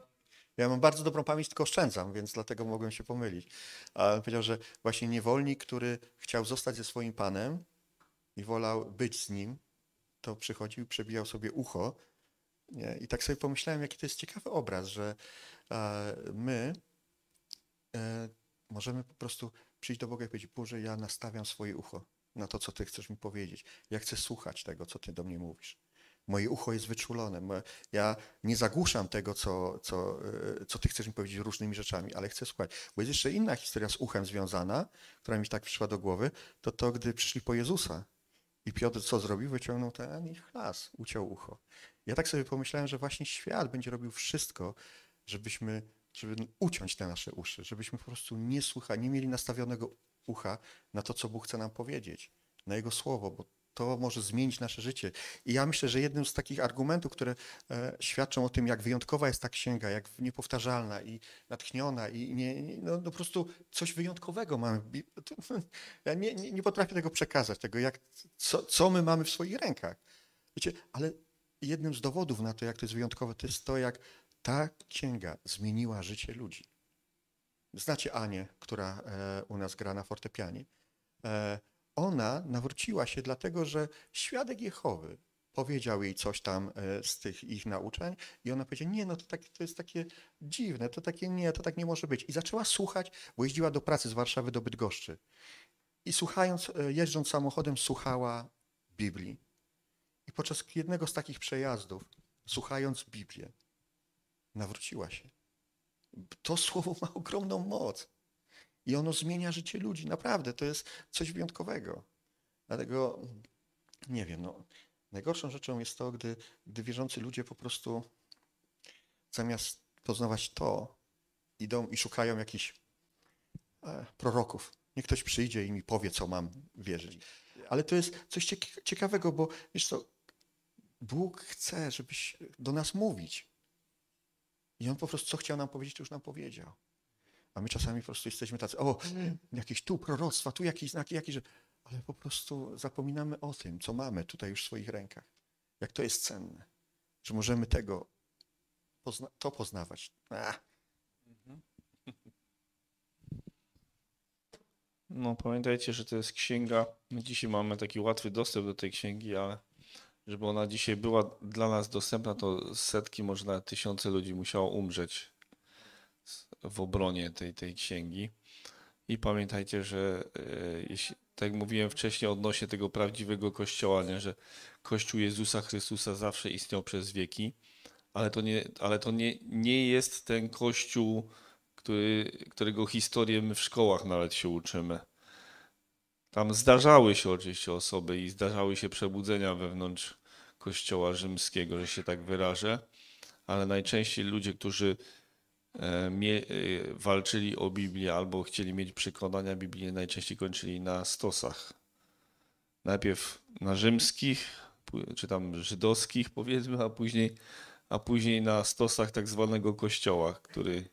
Ja mam bardzo dobrą pamięć, tylko oszczędzam, więc dlatego mogłem się pomylić. Ale powiedział, że właśnie niewolnik, który chciał zostać ze swoim panem i wolał być z nim, to przychodził i przebijał sobie ucho. Nie? I tak sobie pomyślałem, jaki to jest ciekawy obraz, że my Możemy po prostu przyjść do Boga i powiedzieć: Boże, ja nastawiam swoje ucho na to, co Ty chcesz mi powiedzieć. Ja chcę słuchać tego, co Ty do mnie mówisz. Moje ucho jest wyczulone. Ja nie zagłuszam tego, co, co, e, co Ty chcesz mi powiedzieć różnymi rzeczami, ale chcę słuchać. Bo jest jeszcze inna historia z uchem związana, która mi tak przyszła do głowy, to to, gdy przyszli po Jezusa i Piotr co zrobił? Wyciągnął ten i chlas, uciął ucho. Ja tak sobie pomyślałem, że właśnie świat będzie robił wszystko, żebyśmy żeby uciąć te nasze uszy, żebyśmy po prostu nie słuchali, nie mieli nastawionego ucha na to, co Bóg chce nam powiedzieć, na Jego słowo, bo to może zmienić nasze życie. I ja myślę, że jednym z takich argumentów, które e, świadczą o tym, jak wyjątkowa jest ta księga, jak niepowtarzalna i natchniona, i nie, nie, no, no po prostu coś wyjątkowego mamy. Ja nie, nie, nie potrafię tego przekazać, tego, jak, co, co my mamy w swoich rękach. Wiecie, ale jednym z dowodów na to, jak to jest wyjątkowe, to jest to, jak ta księga zmieniła życie ludzi. Znacie Anię, która e, u nas gra na fortepianie. E, ona nawróciła się dlatego, że świadek Jehowy powiedział jej coś tam e, z tych ich nauczeń, i ona powiedziała, nie, no to, tak, to jest takie dziwne, to takie nie, to tak nie może być. I zaczęła słuchać, bo jeździła do pracy z Warszawy do Bydgoszczy. I słuchając, jeżdżąc samochodem, słuchała Biblii. I podczas jednego z takich przejazdów, słuchając Biblię, nawróciła się. To słowo ma ogromną moc i ono zmienia życie ludzi. Naprawdę, to jest coś wyjątkowego. Dlatego, nie wiem, no, najgorszą rzeczą jest to, gdy, gdy wierzący ludzie po prostu zamiast poznawać to, idą i szukają jakichś e, proroków. Niech ktoś przyjdzie i mi powie, co mam wierzyć. Ale to jest coś ciekawego, bo wiesz co, Bóg chce, żebyś do nas mówić. I on po prostu, co chciał nam powiedzieć, to już nam powiedział. A my czasami po prostu jesteśmy tacy, o, mm. jakieś tu proroctwa, tu jakieś znaki, jakieś, ale po prostu zapominamy o tym, co mamy tutaj już w swoich rękach. Jak to jest cenne, że możemy tego, pozna to poznawać. No, pamiętajcie, że to jest księga. My dzisiaj mamy taki łatwy dostęp do tej księgi, ale żeby ona dzisiaj była dla nas dostępna, to setki, może nawet tysiące ludzi musiało umrzeć w obronie tej, tej księgi. I pamiętajcie, że e, jeśli, tak jak mówiłem wcześniej odnośnie tego prawdziwego kościoła, nie, że kościół Jezusa Chrystusa zawsze istniał przez wieki, ale to nie, ale to nie, nie jest ten kościół, który, którego historię my w szkołach nawet się uczymy. Tam zdarzały się oczywiście osoby i zdarzały się przebudzenia wewnątrz Kościoła rzymskiego, że się tak wyrażę, ale najczęściej ludzie, którzy e, e, walczyli o Biblię albo chcieli mieć przekonania Biblii, najczęściej kończyli na stosach. Najpierw na rzymskich, czy tam żydowskich powiedzmy, a później, a później na stosach tak zwanego kościoła, który,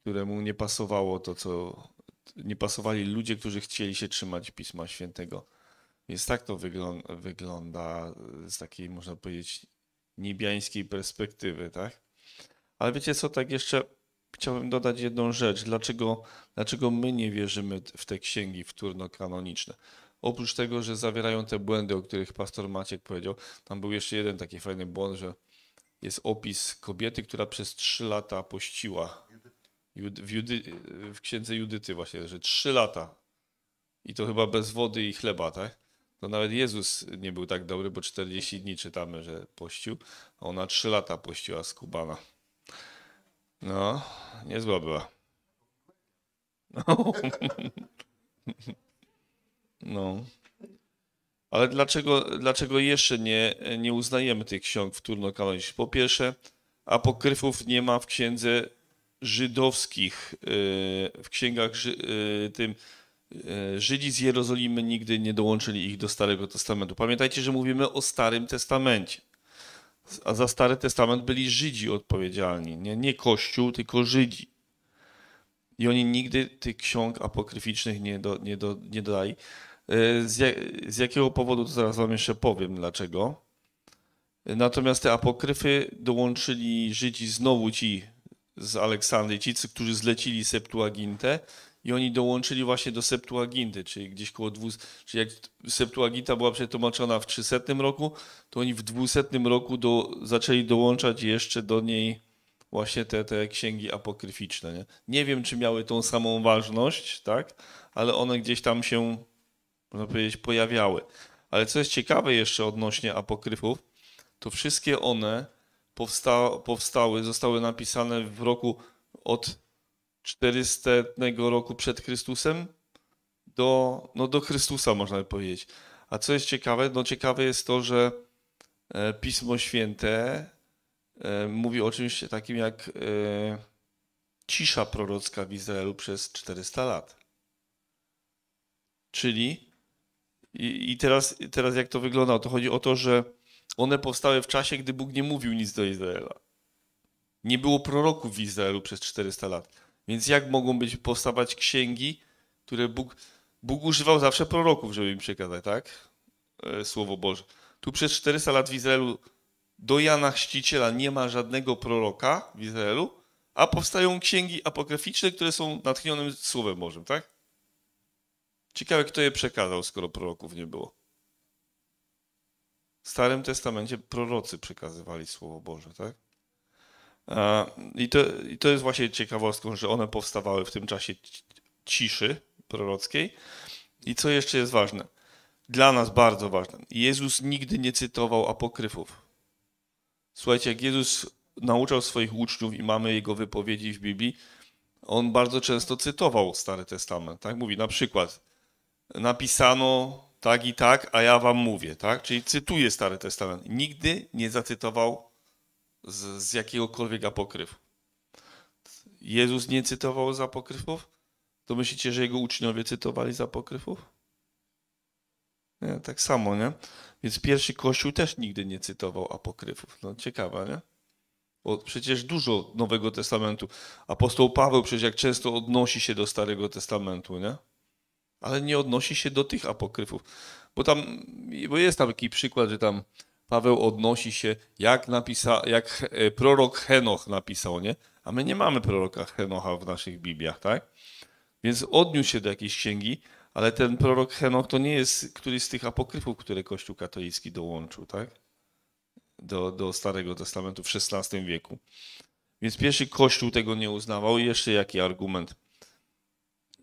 któremu nie pasowało to, co nie pasowali ludzie, którzy chcieli się trzymać Pisma Świętego. Więc tak to wyglą- wygląda z takiej, można powiedzieć, niebiańskiej perspektywy, tak? Ale wiecie co, tak jeszcze chciałbym dodać jedną rzecz. Dlaczego, dlaczego my nie wierzymy w te księgi wtórno-kanoniczne? Oprócz tego, że zawierają te błędy, o których pastor Maciek powiedział, tam był jeszcze jeden taki fajny błąd, że jest opis kobiety, która przez trzy lata pościła w, Judy, w księdze Judyty właśnie, że trzy lata. I to chyba bez wody i chleba, tak? To nawet Jezus nie był tak dobry, bo 40 dni czytamy, że pościł, a ona 3 lata pościła z Kubana. No, niezła była. No. no. Ale dlaczego, dlaczego jeszcze nie, nie uznajemy tych ksiąg turno kanonicznych Po pierwsze, apokryfów nie ma w księdze żydowskich, e, w księgach e, tym e, Żydzi z Jerozolimy nigdy nie dołączyli ich do Starego Testamentu. Pamiętajcie, że mówimy o Starym Testamencie. A za Stary Testament byli Żydzi odpowiedzialni. Nie, nie Kościół, tylko Żydzi. I oni nigdy tych ksiąg apokryficznych nie, do, nie, do, nie dodali. Z, jak, z jakiego powodu, to zaraz wam jeszcze powiem dlaczego. Natomiast te apokryfy dołączyli Żydzi znowu ci z Aleksandryjczycy, którzy zlecili Septuagintę i oni dołączyli właśnie do Septuaginty, czyli gdzieś koło 200, czyli jak Septuaginta była przetłumaczona w 300 roku, to oni w 200 roku do, zaczęli dołączać jeszcze do niej właśnie te, te księgi apokryficzne. Nie? nie wiem, czy miały tą samą ważność, tak? ale one gdzieś tam się, można powiedzieć, pojawiały. Ale co jest ciekawe jeszcze odnośnie apokryfów, to wszystkie one powsta powstały, zostały napisane w roku od 400 roku przed Chrystusem do, no do Chrystusa, można by powiedzieć. A co jest ciekawe? No ciekawe jest to, że e, Pismo Święte e, mówi o czymś takim jak e, cisza prorocka w Izraelu przez 400 lat. Czyli i teraz, teraz jak to wygląda? To chodzi o to, że one powstały w czasie, gdy Bóg nie mówił nic do Izraela. Nie było proroków w Izraelu przez 400 lat. Więc jak mogą być powstawać księgi, które Bóg. Bóg używał zawsze proroków, żeby im przekazać, tak? E, Słowo Boże. Tu przez 400 lat w Izraelu do Jana Chrzciciela nie ma żadnego proroka w Izraelu, a powstają księgi apokryficzne, które są natchnionym Słowem Bożym, tak? Ciekawe, kto je przekazał, skoro proroków nie było. W Starym Testamencie prorocy przekazywali Słowo Boże, tak? I to, I to jest właśnie ciekawostką, że one powstawały w tym czasie ciszy prorockiej. I co jeszcze jest ważne? Dla nas bardzo ważne. Jezus nigdy nie cytował apokryfów. Słuchajcie, jak Jezus nauczał swoich uczniów i mamy jego wypowiedzi w Biblii, on bardzo często cytował Stary Testament. Tak mówi, na przykład napisano tak i tak, a ja wam mówię, tak? Czyli cytuję Stary Testament. Nigdy nie zacytował z, z jakiegokolwiek apokryfu. Jezus nie cytował z apokryfów? To myślicie, że jego uczniowie cytowali z apokryfów? Nie, tak samo, nie? Więc pierwszy kościół też nigdy nie cytował apokryfów. No ciekawe, nie? Bo przecież dużo Nowego Testamentu. Apostoł Paweł przecież jak często odnosi się do Starego Testamentu, nie? ale nie odnosi się do tych apokryfów. Bo tam, bo jest tam taki przykład, że tam Paweł odnosi się, jak, napisa, jak e, prorok Henoch napisał, nie? A my nie mamy proroka Henocha w naszych Bibliach, tak? Więc odniósł się do jakiejś księgi, ale ten prorok Henoch to nie jest któryś z tych apokryfów, które Kościół katolicki dołączył, tak? Do, do Starego Testamentu w XVI wieku. Więc pierwszy Kościół tego nie uznawał. I jeszcze jaki argument?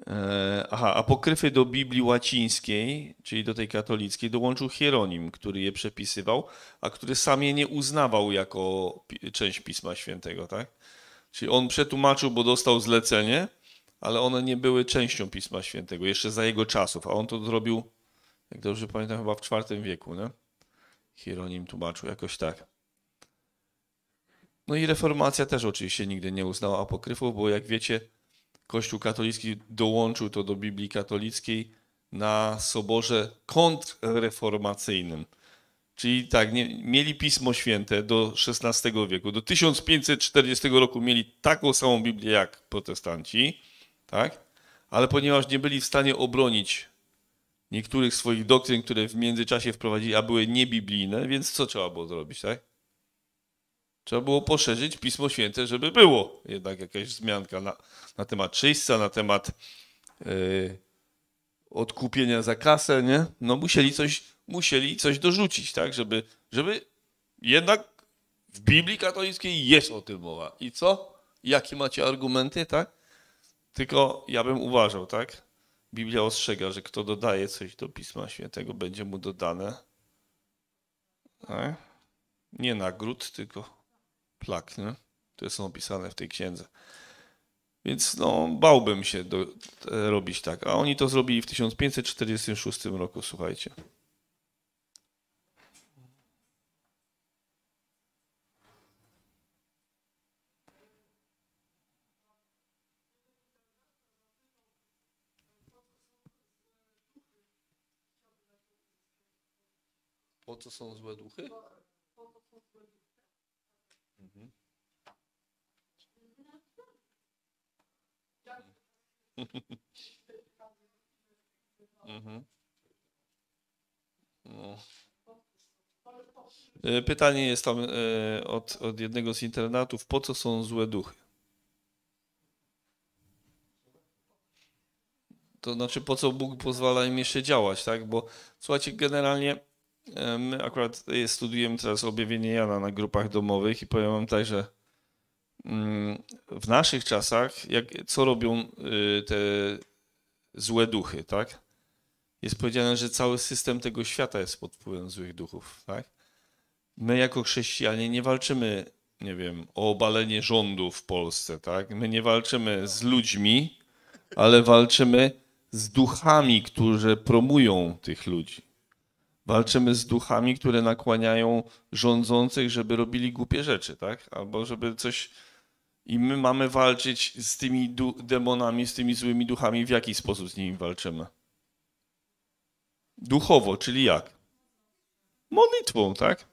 E, aha, apokryfy do Biblii łacińskiej, czyli do tej katolickiej, dołączył Hieronim, który je przepisywał, a który sam je nie uznawał jako część Pisma Świętego, tak? Czyli on przetłumaczył, bo dostał zlecenie, ale one nie były częścią Pisma Świętego jeszcze za jego czasów, a on to zrobił, jak dobrze pamiętam, chyba w IV wieku, nie? Hieronim tłumaczył jakoś tak. No i reformacja też oczywiście nigdy nie uznała apokryfów, bo jak wiecie, Kościół katolicki dołączył to do Biblii katolickiej na soborze kontrreformacyjnym. Czyli tak, nie, mieli Pismo Święte do XVI wieku. Do 1540 roku mieli taką samą Biblię jak protestanci, tak? ale ponieważ nie byli w stanie obronić niektórych swoich doktryn, które w międzyczasie wprowadzili, a były niebiblijne, więc co trzeba było zrobić, tak? Trzeba było poszerzyć Pismo Święte, żeby było jednak jakaś wzmianka na, na temat czyśca, na temat yy, odkupienia za kasę, nie? No musieli coś, musieli coś dorzucić, tak? Żeby, żeby jednak w Biblii katolickiej jest o tym mowa. I co? Jakie macie argumenty, tak? Tylko ja bym uważał, tak? Biblia ostrzega, że kto dodaje coś do Pisma Świętego, będzie mu dodane. Tak? Nie nagród, tylko plak, nie? które są opisane w tej księdze. Więc no, bałbym się do, e, robić tak. A oni to zrobili w 1546 roku, słuchajcie. Po co są złe duchy? Mhm. No. E, pytanie jest tam e, od, od jednego z internatów. Po co są złe duchy? To znaczy, po co Bóg pozwala im jeszcze działać, tak? Bo słuchajcie, generalnie e, my akurat studujemy teraz objawienie Jana na grupach domowych i powiem wam tak, że Mm, w naszych czasach, jak, co robią y, te złe duchy, tak? Jest powiedziane, że cały system tego świata jest pod wpływem złych duchów, tak? My jako chrześcijanie nie walczymy, nie wiem, o obalenie rządu w Polsce, tak? My nie walczymy z ludźmi, ale walczymy z duchami, którzy promują tych ludzi. Walczymy z duchami, które nakłaniają rządzących, żeby robili głupie rzeczy, tak? Albo żeby coś i my mamy walczyć z tymi demonami, z tymi złymi duchami. W jaki sposób z nimi walczymy? Duchowo, czyli jak? Modlitwą, tak?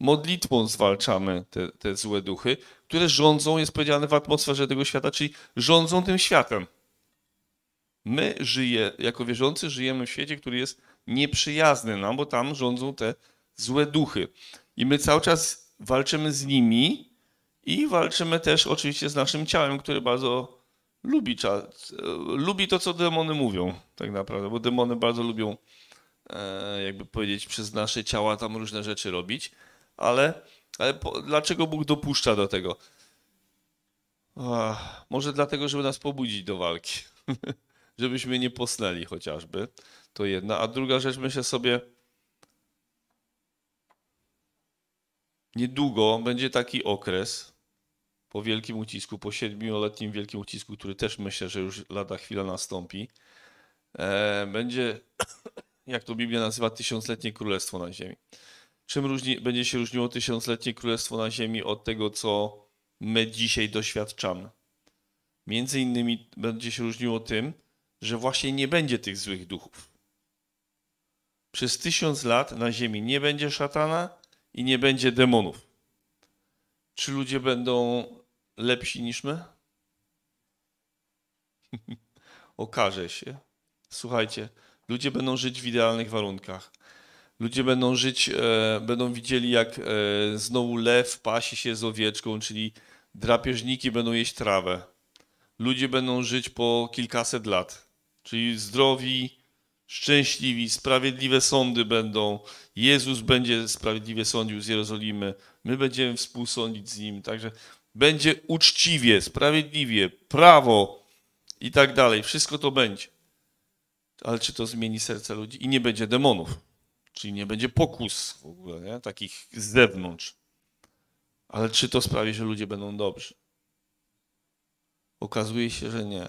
Modlitwą zwalczamy te, te złe duchy, które rządzą, jest powiedziane w atmosferze tego świata, czyli rządzą tym światem. My żyje, jako wierzący żyjemy w świecie, który jest nieprzyjazny nam, bo tam rządzą te złe duchy. I my cały czas walczymy z nimi, i walczymy też oczywiście z naszym ciałem, które bardzo lubi czas, e, lubi to, co demony mówią, tak naprawdę, bo demony bardzo lubią, e, jakby powiedzieć, przez nasze ciała tam różne rzeczy robić, ale, ale po, dlaczego Bóg dopuszcza do tego? Ach, może dlatego, żeby nas pobudzić do walki, żebyśmy nie posnęli chociażby, to jedna, a druga rzecz, myślę sobie, niedługo będzie taki okres, po wielkim ucisku, po siedmioletnim wielkim ucisku, który też myślę, że już lada chwila nastąpi, e, będzie, jak to Biblia nazywa, tysiącletnie królestwo na ziemi. Czym różni, będzie się różniło tysiącletnie królestwo na ziemi od tego, co my dzisiaj doświadczamy? Między innymi będzie się różniło tym, że właśnie nie będzie tych złych duchów. Przez tysiąc lat na ziemi nie będzie szatana i nie będzie demonów. Czy ludzie będą lepsi niż my? Okaże się. Słuchajcie, ludzie będą żyć w idealnych warunkach. Ludzie będą żyć, e, będą widzieli, jak e, znowu lew pasi się z owieczką, czyli drapieżniki będą jeść trawę. Ludzie będą żyć po kilkaset lat, czyli zdrowi, szczęśliwi, sprawiedliwe sądy będą. Jezus będzie sprawiedliwie sądził z Jerozolimy. My będziemy współsądzić z nim. Także będzie uczciwie, sprawiedliwie, prawo i tak dalej. Wszystko to będzie. Ale czy to zmieni serce ludzi? I nie będzie demonów. Czyli nie będzie pokus w ogóle, nie? takich z zewnątrz. Ale czy to sprawi, że ludzie będą dobrzy? Okazuje się, że nie.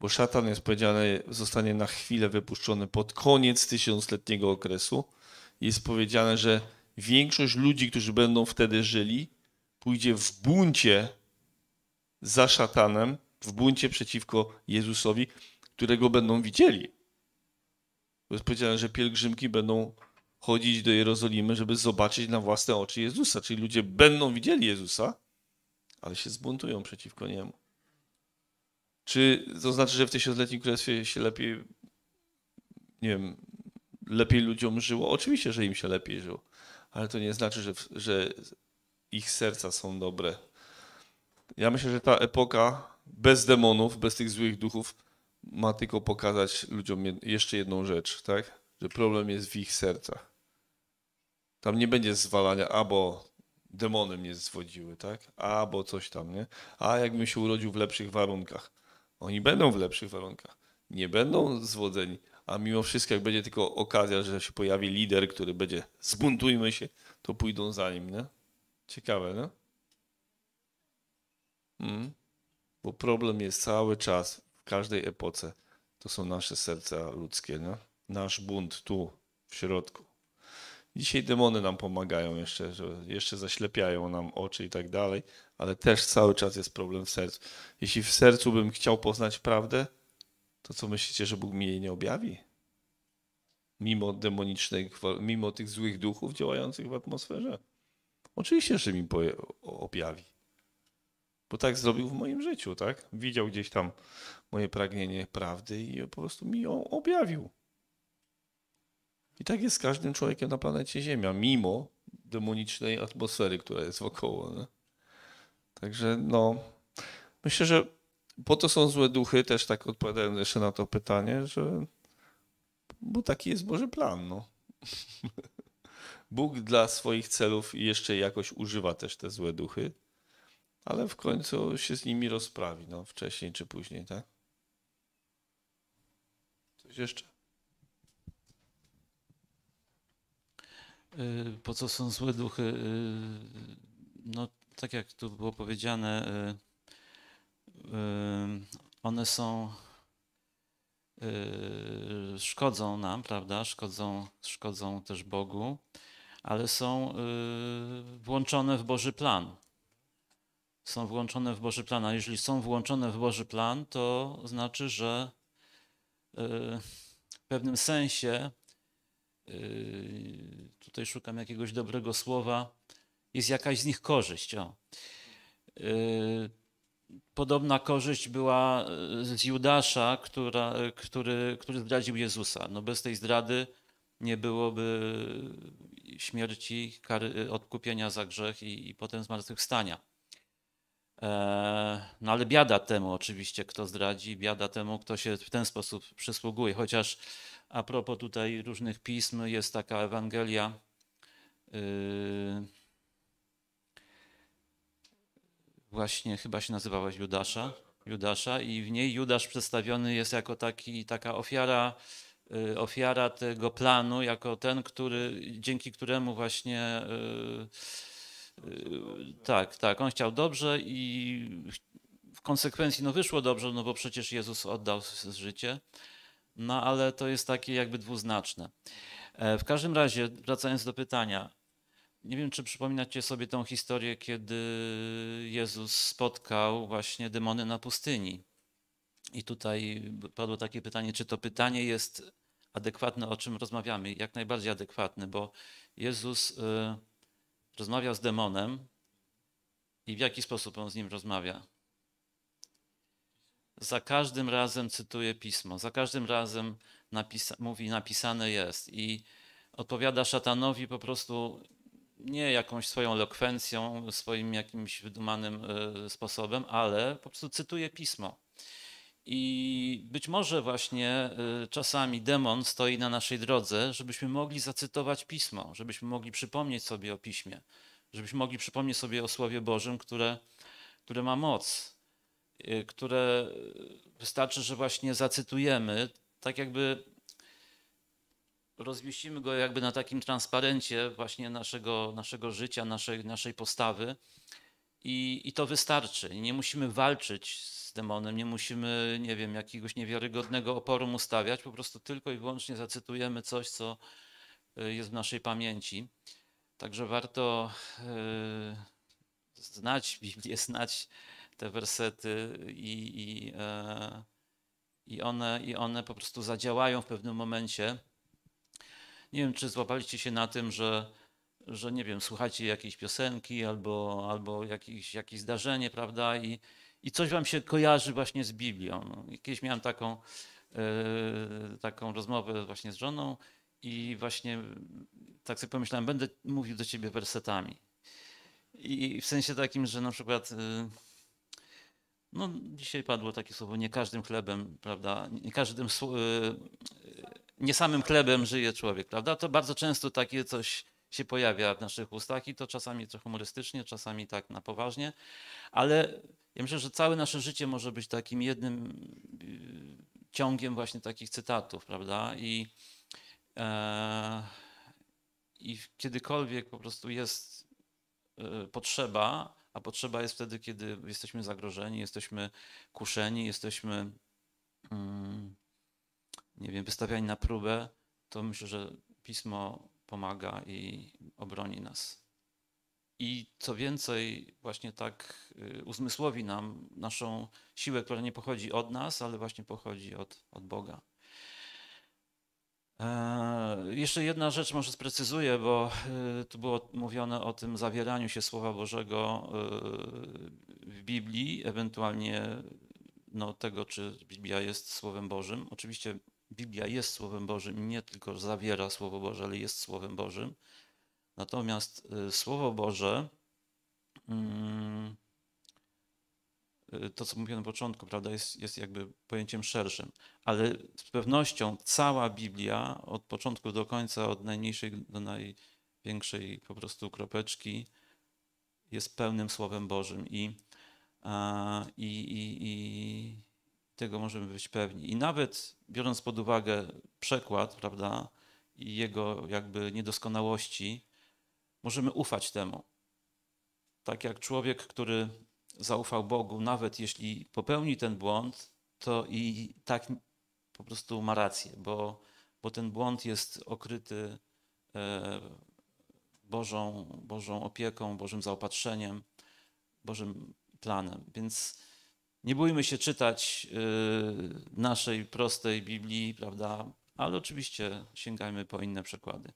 Bo szatan jest powiedziane, zostanie na chwilę wypuszczony pod koniec tysiącletniego okresu. Jest powiedziane, że większość ludzi, którzy będą wtedy żyli, pójdzie w buncie za szatanem, w buncie przeciwko Jezusowi, którego będą widzieli. Bo jest powiedziane, że pielgrzymki będą chodzić do Jerozolimy, żeby zobaczyć na własne oczy Jezusa. Czyli ludzie będą widzieli Jezusa, ale się zbuntują przeciwko niemu. Czy to znaczy, że w tysiącletnim królestwie się lepiej, nie wiem, lepiej ludziom żyło? Oczywiście, że im się lepiej żyło, ale to nie znaczy, że, że ich serca są dobre. Ja myślę, że ta epoka bez demonów, bez tych złych duchów ma tylko pokazać ludziom jeszcze jedną rzecz, tak? Że problem jest w ich sercach. Tam nie będzie zwalania, albo demony mnie zwodziły, tak? Albo coś tam, nie? A jakbym się urodził w lepszych warunkach. Oni będą w lepszych warunkach. Nie będą zwodzeni, a mimo wszystko, jak będzie tylko okazja, że się pojawi lider, który będzie zbuntujmy się, to pójdą za nim, nie? Ciekawe, no? Mm. Bo problem jest cały czas, w każdej epoce. To są nasze serca ludzkie, no? Nasz bunt tu, w środku. Dzisiaj demony nam pomagają jeszcze, jeszcze zaślepiają nam oczy i tak dalej, ale też cały czas jest problem w sercu. Jeśli w sercu bym chciał poznać prawdę, to co myślicie, że Bóg mi jej nie objawi? Mimo demonicznej, mimo tych złych duchów działających w atmosferze? Oczywiście, że mi objawi. Bo tak zrobił w moim życiu, tak? Widział gdzieś tam moje pragnienie prawdy i po prostu mi ją objawił. I tak jest z każdym człowiekiem na planecie Ziemia, mimo demonicznej atmosfery, która jest wokoło. Nie? Także no, myślę, że po to są złe duchy, też tak odpowiadałem jeszcze na to pytanie, że bo taki jest Boży plan, no. Bóg dla swoich celów jeszcze jakoś używa też te złe duchy, ale w końcu się z nimi rozprawi, no wcześniej czy później, tak? Coś jeszcze? Y, po co są złe duchy? Y, no, tak jak tu było powiedziane, y, one są szkodzą nam, prawda? Szkodzą, szkodzą też Bogu ale są y, włączone w Boży plan. Są włączone w Boży plan, a jeżeli są włączone w Boży plan, to znaczy, że y, w pewnym sensie, y, tutaj szukam jakiegoś dobrego słowa, jest jakaś z nich korzyść. O. Podobna korzyść była z Judasza, która, który, który zdradził Jezusa. No bez tej zdrady nie byłoby śmierci, kary, y, odkupienia za grzech i, i potem zmartwychwstania. E, no ale biada temu oczywiście, kto zdradzi, biada temu, kto się w ten sposób przysługuje. Chociaż a propos tutaj różnych pism, jest taka Ewangelia. Yy, właśnie chyba się nazywała Judasza, Judasza i w niej Judasz przedstawiony jest jako taki, taka ofiara Y, ofiara tego planu, jako ten, który, dzięki któremu właśnie. Y, y, tak, tak, on chciał dobrze i w konsekwencji no wyszło dobrze, no bo przecież Jezus oddał życie. No ale to jest takie jakby dwuznaczne. E, w każdym razie, wracając do pytania, nie wiem, czy przypominacie sobie tą historię, kiedy Jezus spotkał właśnie demony na pustyni. I tutaj padło takie pytanie, czy to pytanie jest adekwatny, o czym rozmawiamy, jak najbardziej adekwatny, bo Jezus y, rozmawiał z demonem i w jaki sposób on z nim rozmawia? Za każdym razem cytuje pismo, za każdym razem napisa mówi napisane jest i odpowiada szatanowi po prostu nie jakąś swoją elokwencją, swoim jakimś wydumanym y, sposobem, ale po prostu cytuje pismo. I być może właśnie y, czasami demon stoi na naszej drodze, żebyśmy mogli zacytować pismo, żebyśmy mogli przypomnieć sobie o piśmie, żebyśmy mogli przypomnieć sobie o Słowie Bożym, które, które ma moc, y, które y, wystarczy, że właśnie zacytujemy, tak jakby rozmieścimy go jakby na takim transparencie właśnie naszego, naszego życia, naszej, naszej postawy. I, I to wystarczy. Nie musimy walczyć demonem, nie musimy, nie wiem, jakiegoś niewiarygodnego oporu mu stawiać, po prostu tylko i wyłącznie zacytujemy coś, co y, jest w naszej pamięci. Także warto y, znać Biblię, znać te wersety i, i, e, i, one, i one po prostu zadziałają w pewnym momencie. Nie wiem, czy złapaliście się na tym, że, że nie wiem, słuchacie jakiejś piosenki albo, albo jakieś, jakieś zdarzenie, prawda, i, i coś wam się kojarzy właśnie z Biblią. No, kiedyś miałem taką, e, taką rozmowę właśnie z żoną i właśnie tak sobie pomyślałem, będę mówił do ciebie wersetami. I w sensie takim, że na przykład... E, no, dzisiaj padło takie słowo, nie każdym chlebem, prawda? Nie każdym, e, nie samym chlebem żyje człowiek, prawda? To bardzo często takie coś się pojawia w naszych ustach i to czasami trochę humorystycznie, czasami tak na poważnie, ale ja myślę, że całe nasze życie może być takim jednym y, ciągiem właśnie takich cytatów, prawda? I, e, i kiedykolwiek po prostu jest e, potrzeba, a potrzeba jest wtedy, kiedy jesteśmy zagrożeni, jesteśmy kuszeni, jesteśmy, mm, nie wiem, wystawiani na próbę, to myślę, że pismo pomaga i obroni nas. I co więcej, właśnie tak y, uzmysłowi nam naszą siłę, która nie pochodzi od nas, ale właśnie pochodzi od, od Boga. E, jeszcze jedna rzecz może sprecyzuję, bo y, tu było mówione o tym zawieraniu się Słowa Bożego y, w Biblii, ewentualnie no, tego, czy Biblia jest Słowem Bożym. Oczywiście Biblia jest Słowem Bożym, nie tylko zawiera Słowo Boże, ale jest Słowem Bożym. Natomiast y, Słowo Boże, mm, y, to co mówiłem na początku, prawda, jest, jest jakby pojęciem szerszym, ale z pewnością cała Biblia od początku do końca, od najmniejszej do największej po prostu kropeczki jest pełnym Słowem Bożym i, i, i, i tego możemy być pewni. I nawet biorąc pod uwagę przekład, prawda, i jego jakby niedoskonałości, Możemy ufać temu. Tak jak człowiek, który zaufał Bogu, nawet jeśli popełni ten błąd, to i tak po prostu ma rację, bo, bo ten błąd jest okryty e, Bożą, Bożą opieką, Bożym zaopatrzeniem, Bożym planem. Więc nie bójmy się czytać e, naszej prostej Biblii, prawda? Ale oczywiście sięgajmy po inne przekłady.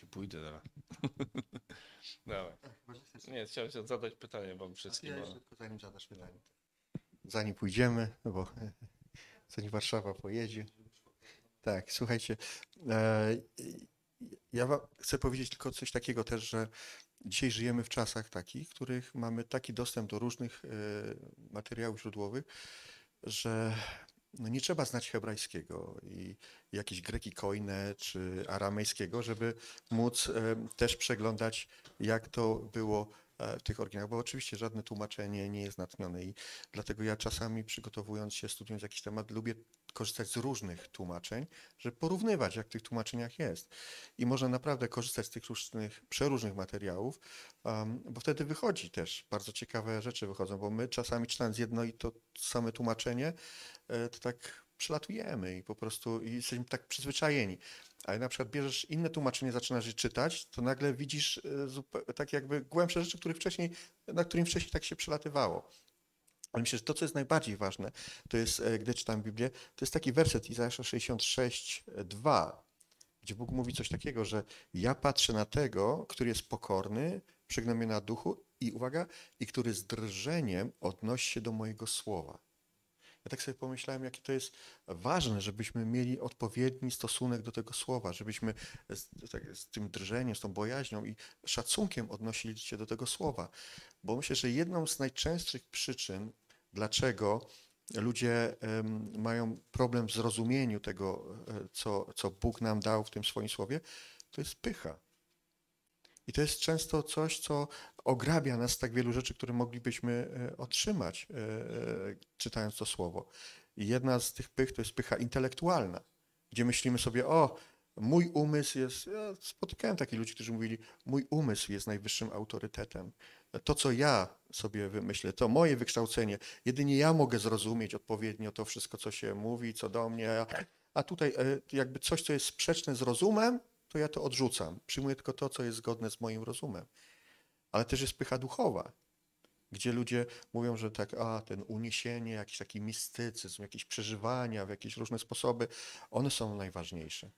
cię pójdę zaraz. Dawaj. Tak, Nie, chciałem się zadać pytanie wam wszystkim. Ja jeszcze zanim zadasz pytanie. Zanim pójdziemy, no bo zanim Warszawa pojedzie. Tak, słuchajcie. E, ja wam chcę powiedzieć tylko coś takiego też, że dzisiaj żyjemy w czasach takich, w których mamy taki dostęp do różnych e, materiałów źródłowych, że no nie trzeba znać hebrajskiego i jakieś greki koine czy aramejskiego, żeby móc e, też przeglądać, jak to było e, w tych oryginałach, bo oczywiście żadne tłumaczenie nie jest natchnione i dlatego ja czasami przygotowując się, studiując jakiś temat, lubię korzystać z różnych tłumaczeń, żeby porównywać, jak w tych tłumaczeniach jest. I można naprawdę korzystać z tych różnych, przeróżnych materiałów, um, bo wtedy wychodzi też bardzo ciekawe rzeczy wychodzą, bo my czasami czytając jedno i to same tłumaczenie, e, to tak przelatujemy i po prostu i jesteśmy tak przyzwyczajeni. Ale na przykład bierzesz inne tłumaczenie, zaczynasz je czytać, to nagle widzisz e, tak jakby głębsze rzeczy, których wcześniej, na którym wcześniej tak się przelatywało. Ale myślę, że to, co jest najbardziej ważne, to jest, e, gdy czytam Biblię, to jest taki werset Izajasza 66, 2, gdzie Bóg mówi coś takiego, że ja patrzę na tego, który jest pokorny, przygnębiony na duchu i uwaga, i który z drżeniem odnosi się do mojego słowa. Ja tak sobie pomyślałem, jakie to jest ważne, żebyśmy mieli odpowiedni stosunek do tego słowa, żebyśmy z, tak, z tym drżeniem, z tą bojaźnią i szacunkiem odnosili się do tego słowa. Bo myślę, że jedną z najczęstszych przyczyn, dlaczego ludzie mają problem w zrozumieniu tego, e, co, co Bóg nam dał w tym swoim słowie, to jest pycha. I to jest często coś, co ograbia nas tak wielu rzeczy, które moglibyśmy e, otrzymać, e, e, czytając to słowo. I jedna z tych pych to jest pycha intelektualna, gdzie myślimy sobie, o, mój umysł jest. Ja spotykałem takich ludzi, którzy mówili, mój umysł jest najwyższym autorytetem. To, co ja sobie wymyślę, to moje wykształcenie, jedynie ja mogę zrozumieć odpowiednio to wszystko, co się mówi, co do mnie. A tutaj jakby coś, co jest sprzeczne z rozumem, to ja to odrzucam. Przyjmuję tylko to, co jest zgodne z moim rozumem. Ale też jest pycha duchowa, gdzie ludzie mówią, że tak, a ten uniesienie, jakiś taki mistycyzm, jakieś przeżywania w jakieś różne sposoby, one są najważniejsze.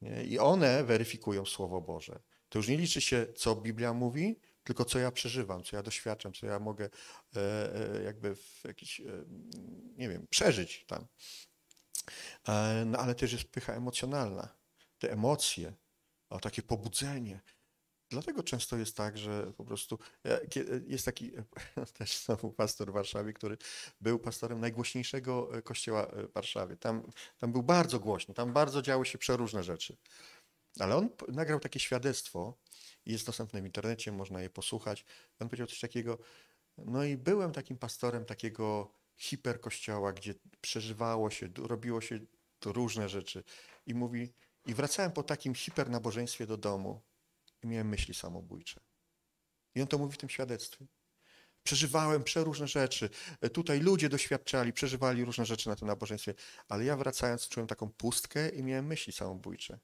Nie? I one weryfikują Słowo Boże. To już nie liczy się, co Biblia mówi, tylko co ja przeżywam, co ja doświadczam, co ja mogę e, e, jakby w jakiś, e, nie wiem, przeżyć tam. No, ale też jest pycha emocjonalna. Te emocje, o takie pobudzenie. Dlatego często jest tak, że po prostu e, e, jest taki e, też znowu pastor w Warszawie, który był pastorem najgłośniejszego kościoła w Warszawie. Tam, tam był bardzo głośny, tam bardzo działy się przeróżne rzeczy. Ale on nagrał takie świadectwo, jest dostępne w internecie, można je posłuchać. On powiedział coś takiego, no i byłem takim pastorem takiego hiperkościoła, gdzie przeżywało się, robiło się różne rzeczy. I mówi, i wracałem po takim hipernabożeństwie do domu i miałem myśli samobójcze. I on to mówi w tym świadectwie. Przeżywałem przeróżne rzeczy. Tutaj ludzie doświadczali, przeżywali różne rzeczy na tym nabożeństwie, ale ja wracając czułem taką pustkę i miałem myśli samobójcze.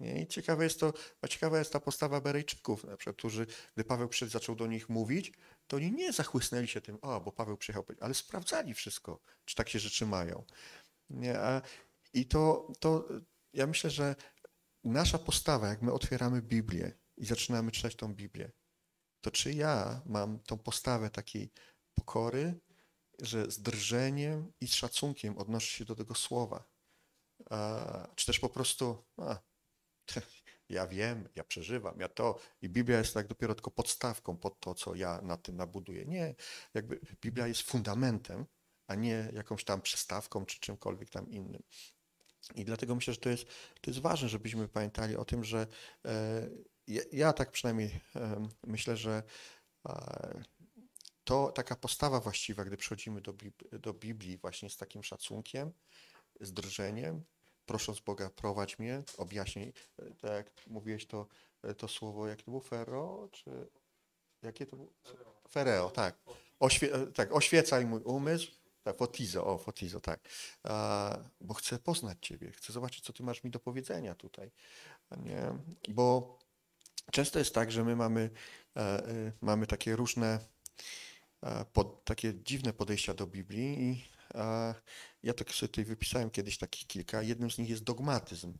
I ciekawe jest to, a ciekawa jest ta postawa Berejczyków, na przykład, którzy, gdy Paweł przyszedł, zaczął do nich mówić, to oni nie zachłysnęli się tym, o, bo Paweł przyjechał, ale sprawdzali wszystko, czy tak się rzeczy mają. Nie, a, I to, to, ja myślę, że nasza postawa, jak my otwieramy Biblię i zaczynamy czytać tą Biblię, to czy ja mam tą postawę takiej pokory, że z drżeniem i z szacunkiem odnoszę się do tego słowa? A, czy też po prostu, a, ja wiem, ja przeżywam, ja to i Biblia jest tak dopiero tylko podstawką pod to, co ja na tym nabuduję. Nie, jakby Biblia jest fundamentem, a nie jakąś tam przystawką czy czymkolwiek tam innym. I dlatego myślę, że to jest, to jest ważne, żebyśmy pamiętali o tym, że e, ja, ja tak przynajmniej e, myślę, że to taka postawa właściwa, gdy przychodzimy do, do Biblii właśnie z takim szacunkiem, z drżeniem, prosząc Boga, prowadź mnie, objaśnij, e, tak jak mówiłeś to, to słowo, jak to było, fero, czy jakie to było? Fereo, tak. Oświe- tak, oświecaj mój umysł, tak, Fotizo, o, Fotizo, tak. E, bo chcę poznać Ciebie, chcę zobaczyć, co Ty masz mi do powiedzenia tutaj. Nie? Bo często jest tak, że my mamy, e, mamy takie różne, pod, takie dziwne podejścia do Biblii i ja tak sobie tutaj wypisałem kiedyś takich kilka. Jednym z nich jest dogmatyzm.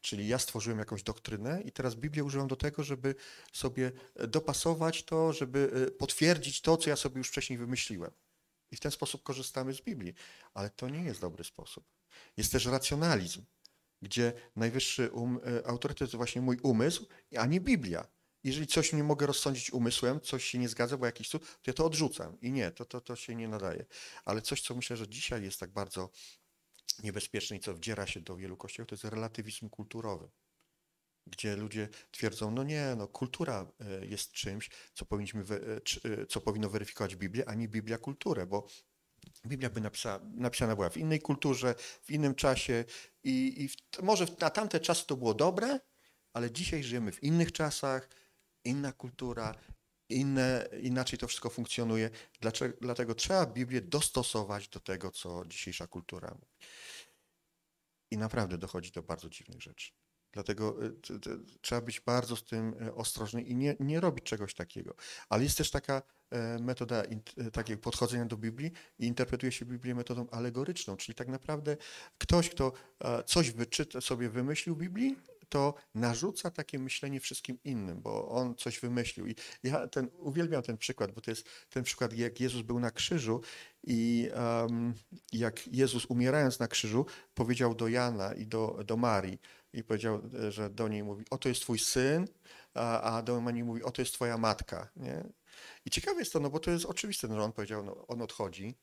Czyli ja stworzyłem jakąś doktrynę i teraz Biblię używam do tego, żeby sobie dopasować to, żeby potwierdzić to, co ja sobie już wcześniej wymyśliłem. I w ten sposób korzystamy z Biblii. Ale to nie jest dobry sposób. Jest też racjonalizm, gdzie najwyższy um, e, autorytet to właśnie mój umysł, a nie Biblia. Jeżeli coś nie mogę rozsądzić umysłem, coś się nie zgadza, bo jakiś cud, to ja to odrzucam. I nie, to, to, to się nie nadaje. Ale coś, co myślę, że dzisiaj jest tak bardzo niebezpieczne i co wdziera się do wielu kościołów, to jest relatywizm kulturowy gdzie ludzie twierdzą, no nie, no kultura e, jest czymś, co, powinniśmy, e, e, co powinno weryfikować Biblię, a nie Biblia kulturę, bo Biblia by napisa, napisana była w innej kulturze, w innym czasie i, i w, może na tamte czasy to było dobre, ale dzisiaj żyjemy w innych czasach, inna kultura, inne, inaczej to wszystko funkcjonuje. Dlaczego, dlatego trzeba Biblię dostosować do tego, co dzisiejsza kultura mówi. I naprawdę dochodzi do bardzo dziwnych rzeczy. Dlatego y, trzeba być bardzo z tym e, ostrożny i nie, nie robić czegoś takiego. Ale jest też taka e, metoda e, takiego podchodzenia do Biblii i interpretuje się Biblię metodą alegoryczną, czyli tak naprawdę ktoś, kto coś wyczyta, sobie wymyślił Biblii, to narzuca takie myślenie wszystkim innym, bo on coś wymyślił. I ja ten, uwielbiam ten przykład, bo to jest ten przykład, jak Jezus był na krzyżu i um, jak Jezus umierając na krzyżu powiedział do Jana i do, do Marii, i powiedział, że do niej mówi, oto jest twój syn, a, a do Marii mówi, oto jest twoja matka. Nie? I ciekawe jest to, no bo to jest oczywiste, no, że on powiedział, no, on odchodzi,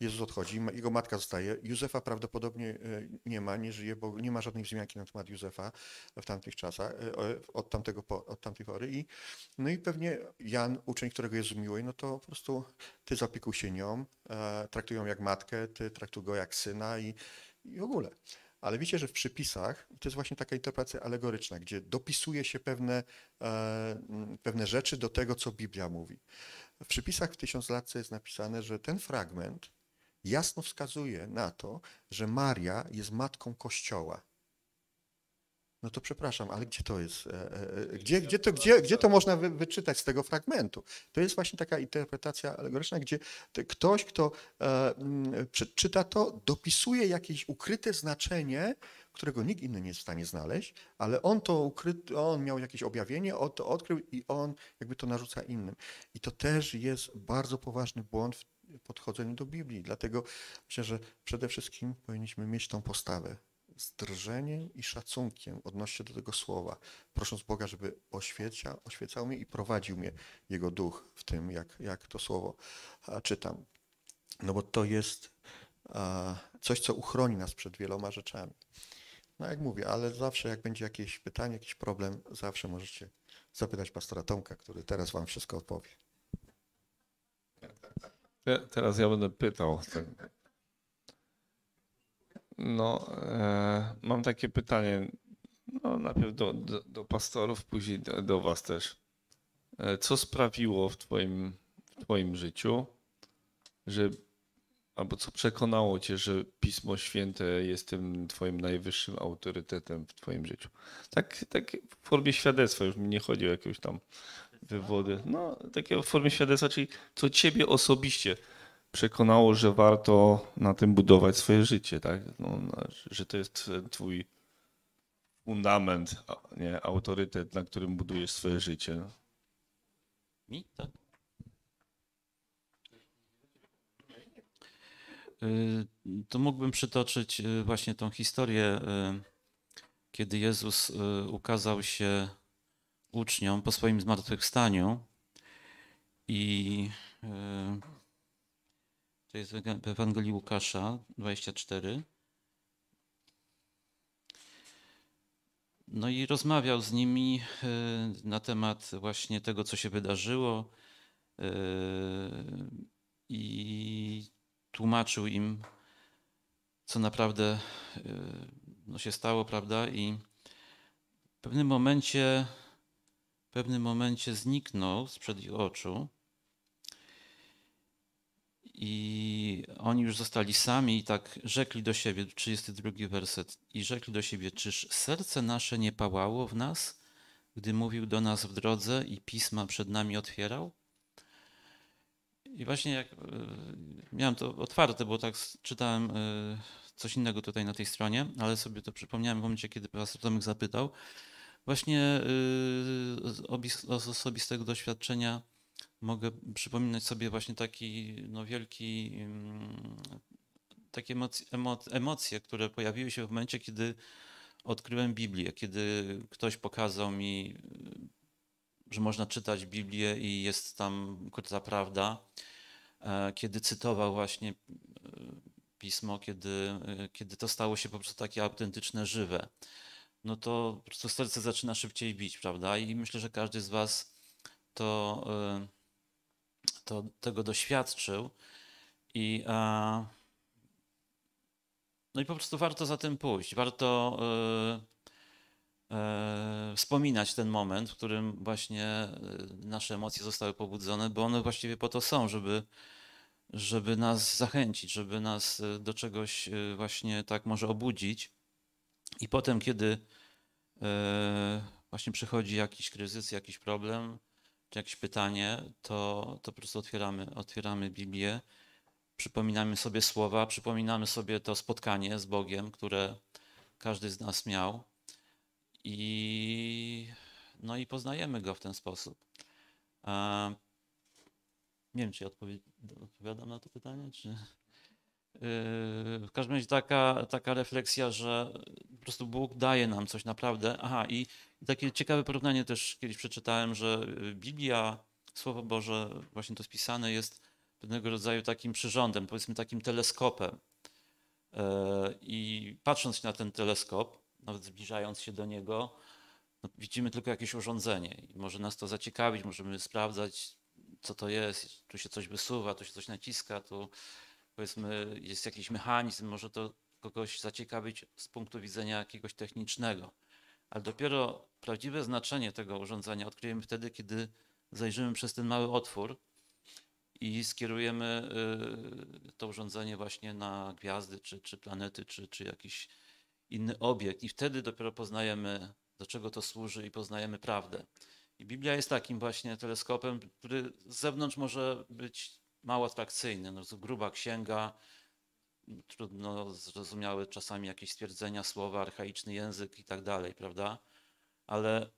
Jezus odchodzi, jego matka zostaje. Józefa prawdopodobnie e, nie ma, nie żyje, bo nie ma żadnej wzmianki na temat Józefa w tamtych czasach, e, od, tamtego, od tamtej pory. I, no i pewnie Jan, uczeń, którego Jezus miłuje, no to po prostu ty zapikuj się nią, e, traktuj ją jak matkę, ty traktuj go jak syna i, i w ogóle. Ale wiecie, że w przypisach, to jest właśnie taka interpretacja alegoryczna, gdzie dopisuje się pewne, pewne rzeczy do tego, co Biblia mówi. W przypisach w tysiąc latce jest napisane, że ten fragment jasno wskazuje na to, że Maria jest matką Kościoła. No to przepraszam, ale gdzie to jest? E, e, e, gdzie, gdzie, to, gdzie, gdzie to można wyczytać z tego fragmentu? To jest właśnie taka interpretacja alegoryczna, gdzie ktoś, kto mm, przeczyta to, dopisuje jakieś ukryte znaczenie, którego nikt inny nie jest w stanie znaleźć, ale on to ukryty, on miał jakieś objawienie, on to odkrył i on jakby to narzuca innym. I to też jest bardzo poważny błąd w podchodzeniu do Biblii. Dlatego myślę, że przede wszystkim powinniśmy mieć tą postawę z drżeniem i szacunkiem odnośnie do tego słowa, prosząc Boga, żeby oświecia, oświecał mnie i prowadził mnie Jego duch w tym, jak, jak to słowo czytam. No bo to jest coś, co uchroni nas przed wieloma rzeczami. No jak mówię, ale zawsze jak będzie jakieś pytanie, jakiś problem, zawsze możecie zapytać pastora Tomka, który teraz wam wszystko odpowie teraz ja będę pytał. Tak. No, e, mam takie pytanie. No, najpierw do, do, do pastorów, później do, do Was też. E, co sprawiło w Twoim, w twoim życiu, że albo co przekonało cię, że Pismo Święte jest tym twoim najwyższym autorytetem w twoim życiu? Tak, tak w formie świadectwa, już mi nie chodzi o jakąś tam wywody. No, takie w formie świadectwa, czyli co ciebie osobiście przekonało, że warto na tym budować swoje życie, tak? No, no że to jest twój fundament, nie, autorytet, na którym budujesz swoje życie. Mi? Tak. Y, to mógłbym przytoczyć y, właśnie tą historię, y, kiedy Jezus ukazał się uczniom po swoim zmartwychwstaniu. I e, to jest w Ewangelii Łukasza 24. No i rozmawiał z nimi e, na temat właśnie tego, co się wydarzyło. E, I tłumaczył im, co naprawdę no, się stało, prawda? I w pewnym momencie pewnym momencie zniknął sprzed ich oczu. I oni już zostali sami i tak rzekli do siebie, 32 werset, i rzekli do siebie, czyż serce nasze nie pałało w nas, gdy mówił do nas w drodze i pisma przed nami otwierał? I właśnie jak e, miałem to otwarte, bo tak czytałem e, coś innego tutaj na tej stronie, ale sobie to przypomniałem w momencie, kiedy pastor Tomek zapytał. Właśnie y, z osobistego doświadczenia mogę przypominać sobie właśnie taki no, wielki, mm, takie emocje, które pojawiły się w momencie, kiedy odkryłem Biblię, kiedy ktoś pokazał mi, y, że można czytać Biblię i jest tam krótka prawda, e, kiedy cytował właśnie y, pismo, kiedy, kiedy to stało się po prostu takie autentyczne, żywe no to po prostu serce zaczyna szybciej bić, prawda? I myślę, że każdy z Was to, y, to tego doświadczył i no i po prostu warto za tym pójść, warto y, y, wspominać ten moment, w którym właśnie nasze emocje zostały pobudzone, bo one właściwie po to są, żeby, żeby nas zachęcić, żeby nas do czegoś właśnie tak może obudzić. I potem, kiedy E, właśnie przychodzi jakiś kryzys, jakiś problem, czy jakieś pytanie, to, to po prostu otwieramy, otwieramy Biblię, przypominamy sobie słowa, przypominamy sobie to spotkanie z Bogiem, które każdy z nas miał i, no i poznajemy Go w ten sposób. E, nie wiem, czy ja odpowiadam na to pytanie, czy... Yy, w każdym razie taka, taka refleksja, że po prostu Bóg daje nam coś naprawdę. Aha, i, takie ciekawe porównanie też kiedyś przeczytałem, że yy, Biblia, Słowo Boże, właśnie to spisane jest pewnego rodzaju takim przyrządem, powiedzmy takim teleskopem. Yy, I patrząc na ten teleskop, nawet zbliżając się do niego, no, widzimy tylko jakieś urządzenie. I może nas to zaciekawić, możemy sprawdzać, co to jest. Tu się coś wysuwa, tu się coś naciska, tu powiedzmy, jest jakiś mechanizm, może to kogoś zaciekawić z punktu widzenia jakiegoś technicznego. Ale dopiero prawdziwe znaczenie tego urządzenia odkryjemy wtedy, kiedy zajrzymy przez ten mały otwór i skierujemy y, to urządzenie właśnie na gwiazdy, czy, czy planety, czy, czy jakiś inny obiekt. I wtedy dopiero poznajemy, do czego to służy i poznajemy prawdę. I Biblia jest takim właśnie teleskopem, który z zewnątrz może być mało atrakcyjny. No, gruba księga, trudno zrozumiałe czasami jakieś stwierdzenia, słowa, archaiczny język i tak dalej, prawda? Ale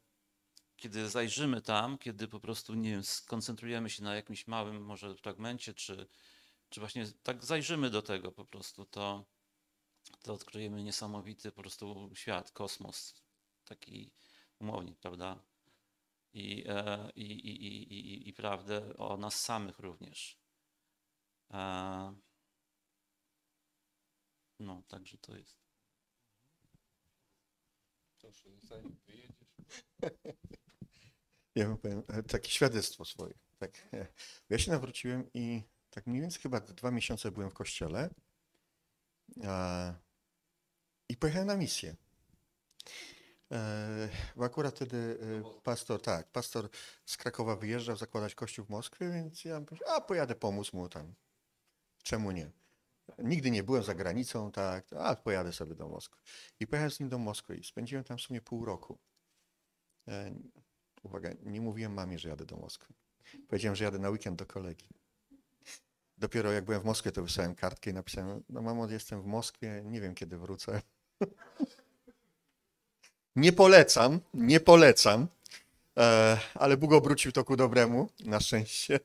kiedy zajrzymy tam, kiedy po prostu, nie wiem, skoncentrujemy się na jakimś małym może fragmencie, czy, czy właśnie tak zajrzymy do tego po prostu, to, to odkryjemy niesamowity po prostu świat, kosmos, taki umownik, prawda? I, e, i, i, i, i, i prawdę o nas samych również. No, także to jest. Proszę, zanim wyjedziesz. Ja powiem, e, takie świadectwo swoje. Tak. Ja się nawróciłem i tak mniej więcej chyba dwa miesiące byłem w kościele i pojechałem na misję. E, bo akurat wtedy e, pastor, tak, pastor z Krakowa wyjeżdżał zakładać kościół w Moskwie, więc ja powiedział, a pojadę pomóc mu tam Czemu nie? Nigdy nie byłem za granicą, tak, a pojadę sobie do Moskwy. I pojechałem z nim do Moskwy i spędziłem tam w sumie pół roku. E, uwaga, nie mówiłem mamie, że jadę do Moskwy. Powiedziałem, że jadę na weekend do kolegi. Dopiero jak byłem w Moskwie, to wysłałem kartkę i napisałem, no mamo, jestem w Moskwie, nie wiem kiedy wrócę. nie polecam, nie polecam, e, ale Bóg obrócił to ku dobremu, na szczęście.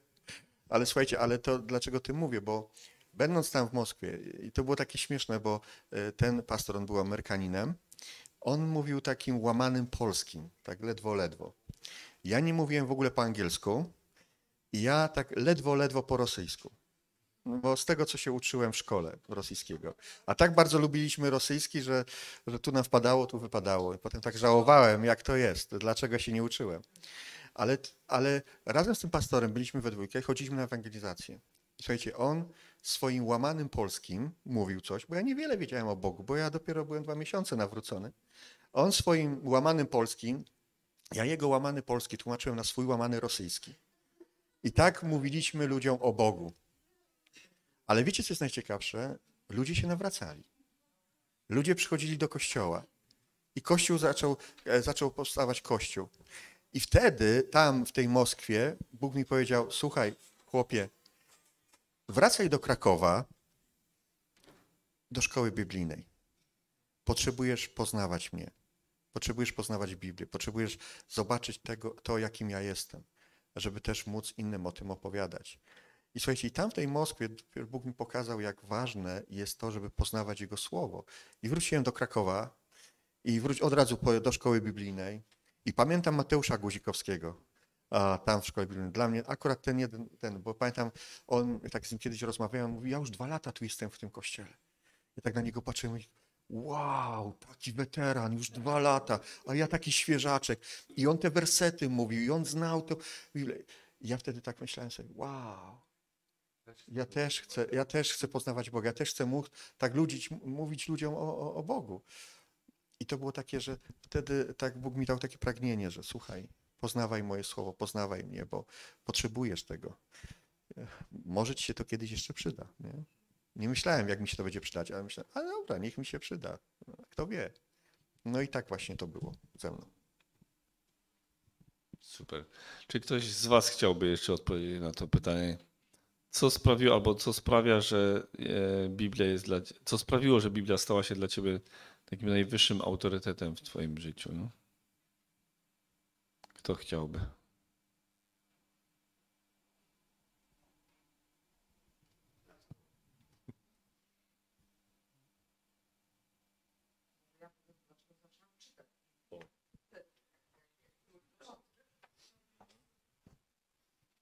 Ale słuchajcie, ale to dlaczego tym mówię? Bo będąc tam w Moskwie, i to było takie śmieszne, bo e, ten pastor, on był Amerykaninem, on mówił takim łamanym polskim, tak ledwo, ledwo. Ja nie mówiłem w ogóle po angielsku i ja tak ledwo, ledwo po rosyjsku. Bo z tego, co się uczyłem w szkole rosyjskiego. A tak bardzo lubiliśmy rosyjski, że, że tu nam wpadało, tu wypadało. I potem tak żałowałem, jak to jest, dlaczego się nie uczyłem. Ale, ale razem z tym pastorem byliśmy we dwójkę, chodziliśmy na ewangelizację. słuchajcie, on swoim łamanym polskim mówił coś, bo ja niewiele wiedziałem o Bogu, bo ja dopiero byłem dwa miesiące nawrócony. On swoim łamanym polskim, ja jego łamany polski tłumaczyłem na swój łamany rosyjski. I tak mówiliśmy ludziom o Bogu. Ale wiecie, co jest najciekawsze? Ludzie się nawracali. Ludzie przychodzili do kościoła. I kościół zaczął, e, zaczął powstawać kościół. I wtedy tam w tej Moskwie Bóg mi powiedział: Słuchaj, chłopie, wracaj do Krakowa, do szkoły biblijnej. Potrzebujesz poznawać mnie. Potrzebujesz poznawać Biblię, potrzebujesz zobaczyć tego, to, jakim ja jestem, żeby też móc innym o tym opowiadać. I słuchajcie, i tam w tej Moskwie Bóg mi pokazał, jak ważne jest to, żeby poznawać Jego Słowo. I wróciłem do Krakowa i wróć od razu do szkoły biblijnej. I pamiętam Mateusza Guzikowskiego a, tam w szkole biblijnej. Dla mnie akurat ten jeden, ten, bo pamiętam, on, tak z nim kiedyś rozmawiałem, mówi, ja już dwa lata tu jestem w tym kościele. Ja tak na niego patrzyłem, i wow, taki weteran, już dwa lata, a ja taki świeżaczek. I on te wersety mówił, i on znał to. Ja wtedy tak myślałem sobie, wow, ja też chcę, ja też chcę poznawać Boga, ja też chcę móc tak ludzić, mówić ludziom o, o, o Bogu. I to było takie, że wtedy tak Bóg mi dał takie pragnienie, że słuchaj, poznawaj moje słowo, poznawaj mnie, bo potrzebujesz tego. Może ci się to kiedyś jeszcze przyda. Nie, nie myślałem, jak mi się to będzie przydać, ale myślałem, ale dobra, niech mi się przyda. Kto wie. No i tak właśnie to było ze mną. Super. Czy ktoś z Was chciałby jeszcze odpowiedzieć na to pytanie? Co sprawiło, albo co sprawia, że e, Biblia jest dla, co sprawiło, że Biblia stała się dla Ciebie takim najwyższym autorytetem w Twoim życiu? No? Kto chciałby?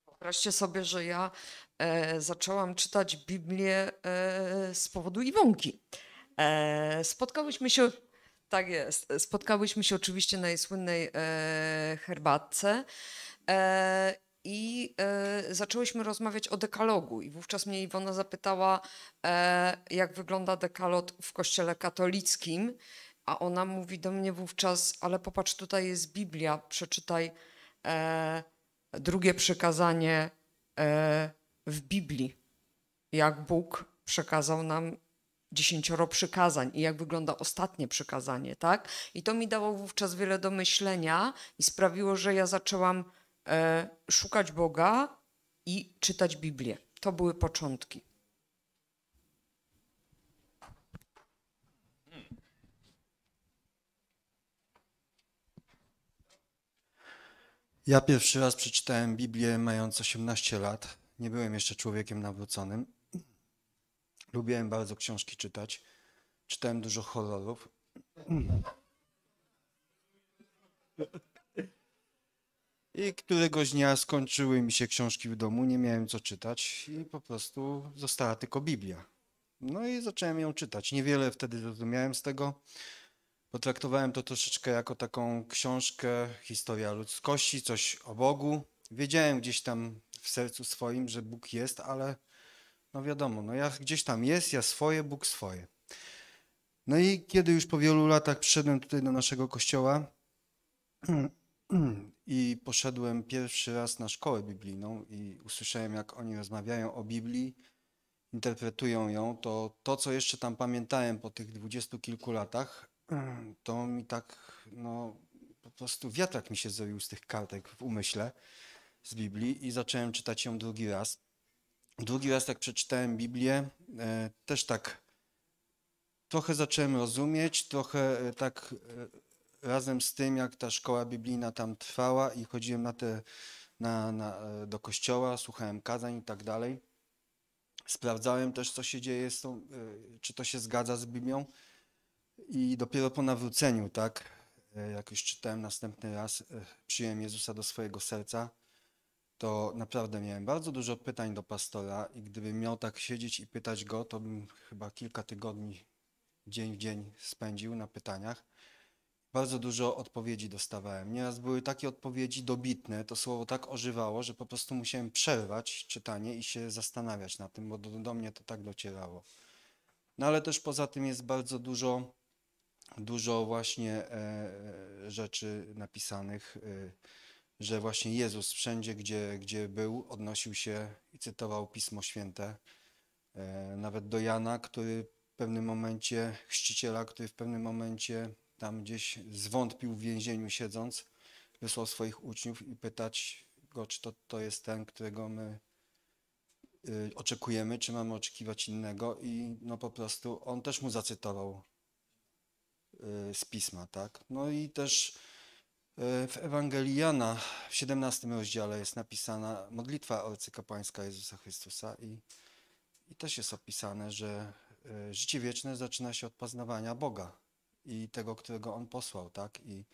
Wyobraźcie sobie, że ja e, zaczęłam czytać Biblię e, z powodu Iwonki. E, spotkałyśmy się, tak jest, e, spotkałyśmy się oczywiście na jej słynnej e, herbatce. I zaczęłyśmy rozmawiać o dekalogu, i wówczas mnie Iwona zapytała, jak wygląda Dekalot w kościele katolickim. A ona mówi do mnie wówczas, ale popatrz, tutaj jest Biblia, przeczytaj e, drugie przykazanie e, w Biblii, jak Bóg przekazał nam dziesięcioro przykazań i jak wygląda ostatnie przykazanie, tak? I to mi dało wówczas wiele do myślenia i sprawiło, że ja zaczęłam e, szukać Boga i czytać Biblię. To były początki. Ja pierwszy raz przeczytałem Biblię mając 18 lat. Nie byłem jeszcze człowiekiem nawróconym. Lubiłem bardzo książki czytać. Czytałem dużo horrorów. I któregoś dnia skończyły mi się książki w domu, nie miałem co czytać i po prostu została tylko Biblia. No i zacząłem ją czytać. Niewiele wtedy zrozumiałem z tego. Potraktowałem to troszeczkę jako taką książkę, historia ludzkości, coś o Bogu. Wiedziałem gdzieś tam w sercu swoim, że Bóg jest, ale no wiadomo, no ja gdzieś tam jest, ja swoje, Bóg swoje. No i kiedy już po wielu latach przyszedłem tutaj do naszego kościoła i poszedłem pierwszy raz na szkołę biblijną i usłyszałem, jak oni rozmawiają o Biblii, interpretują ją, to to, co jeszcze tam pamiętałem po tych dwudziestu kilku latach, to mi tak, no po prostu wiatrak mi się zrobił z tych kartek w umyśle z Biblii i zacząłem czytać ją drugi raz. Drugi raz tak przeczytałem Biblię, e, też tak trochę zacząłem rozumieć, trochę e, tak e, razem z tym, jak ta szkoła biblijna tam trwała i chodziłem na te, na, na, do kościoła, słuchałem kazań i tak dalej. Sprawdzałem też, co się dzieje z tą, czy to się zgadza z Biblią. I dopiero po nawróceniu, tak, jak już czytałem następny raz, przyjąłem Jezusa do swojego serca to naprawdę miałem bardzo dużo pytań do pastora i gdybym miał tak siedzieć i pytać go, to bym chyba kilka tygodni, dzień w dzień spędził na pytaniach. Bardzo dużo odpowiedzi dostawałem. Nieraz były takie odpowiedzi dobitne, to słowo tak ożywało, że po prostu musiałem przerwać czytanie i się zastanawiać na tym, bo do, do mnie to tak docierało. No ale też poza tym jest bardzo dużo, dużo właśnie e, e rzeczy napisanych. E, że właśnie Jezus wszędzie, gdzie, gdzie był, odnosił się i cytował Pismo Święte, e, nawet do Jana, który w pewnym momencie, chrzciciela, który w pewnym momencie tam gdzieś zwątpił w więzieniu siedząc, wysłał swoich uczniów i pytać go, czy to, to jest ten, którego my y, oczekujemy, czy mamy oczekiwać innego i no po prostu on też mu zacytował y, z pisma, tak? No i też E, w Ewangelii Jana w 17 rozdziale jest napisana modlitwa arcykapłańska Jezusa Chrystusa i, i też jest opisane, że e, życie wieczne zaczyna się od poznawania Boga i tego, którego On posłał, tak? I,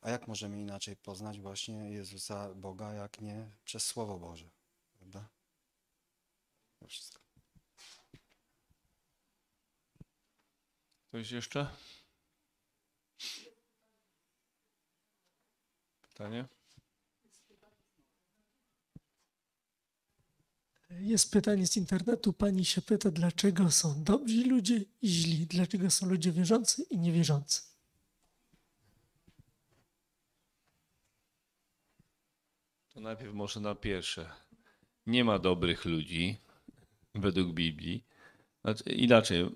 a jak możemy inaczej poznać właśnie Jezusa Boga, jak nie przez Słowo Boże, prawda? To wszystko. Ktoś jeszcze? pytanie? Jest pytanie z internetu. Pani się pyta, dlaczego są dobrzy ludzie i źli? Dlaczego są ludzie wierzący i niewierzący? To najpierw może na pierwsze. Nie ma dobrych ludzi według Biblii. Znaczy, inaczej,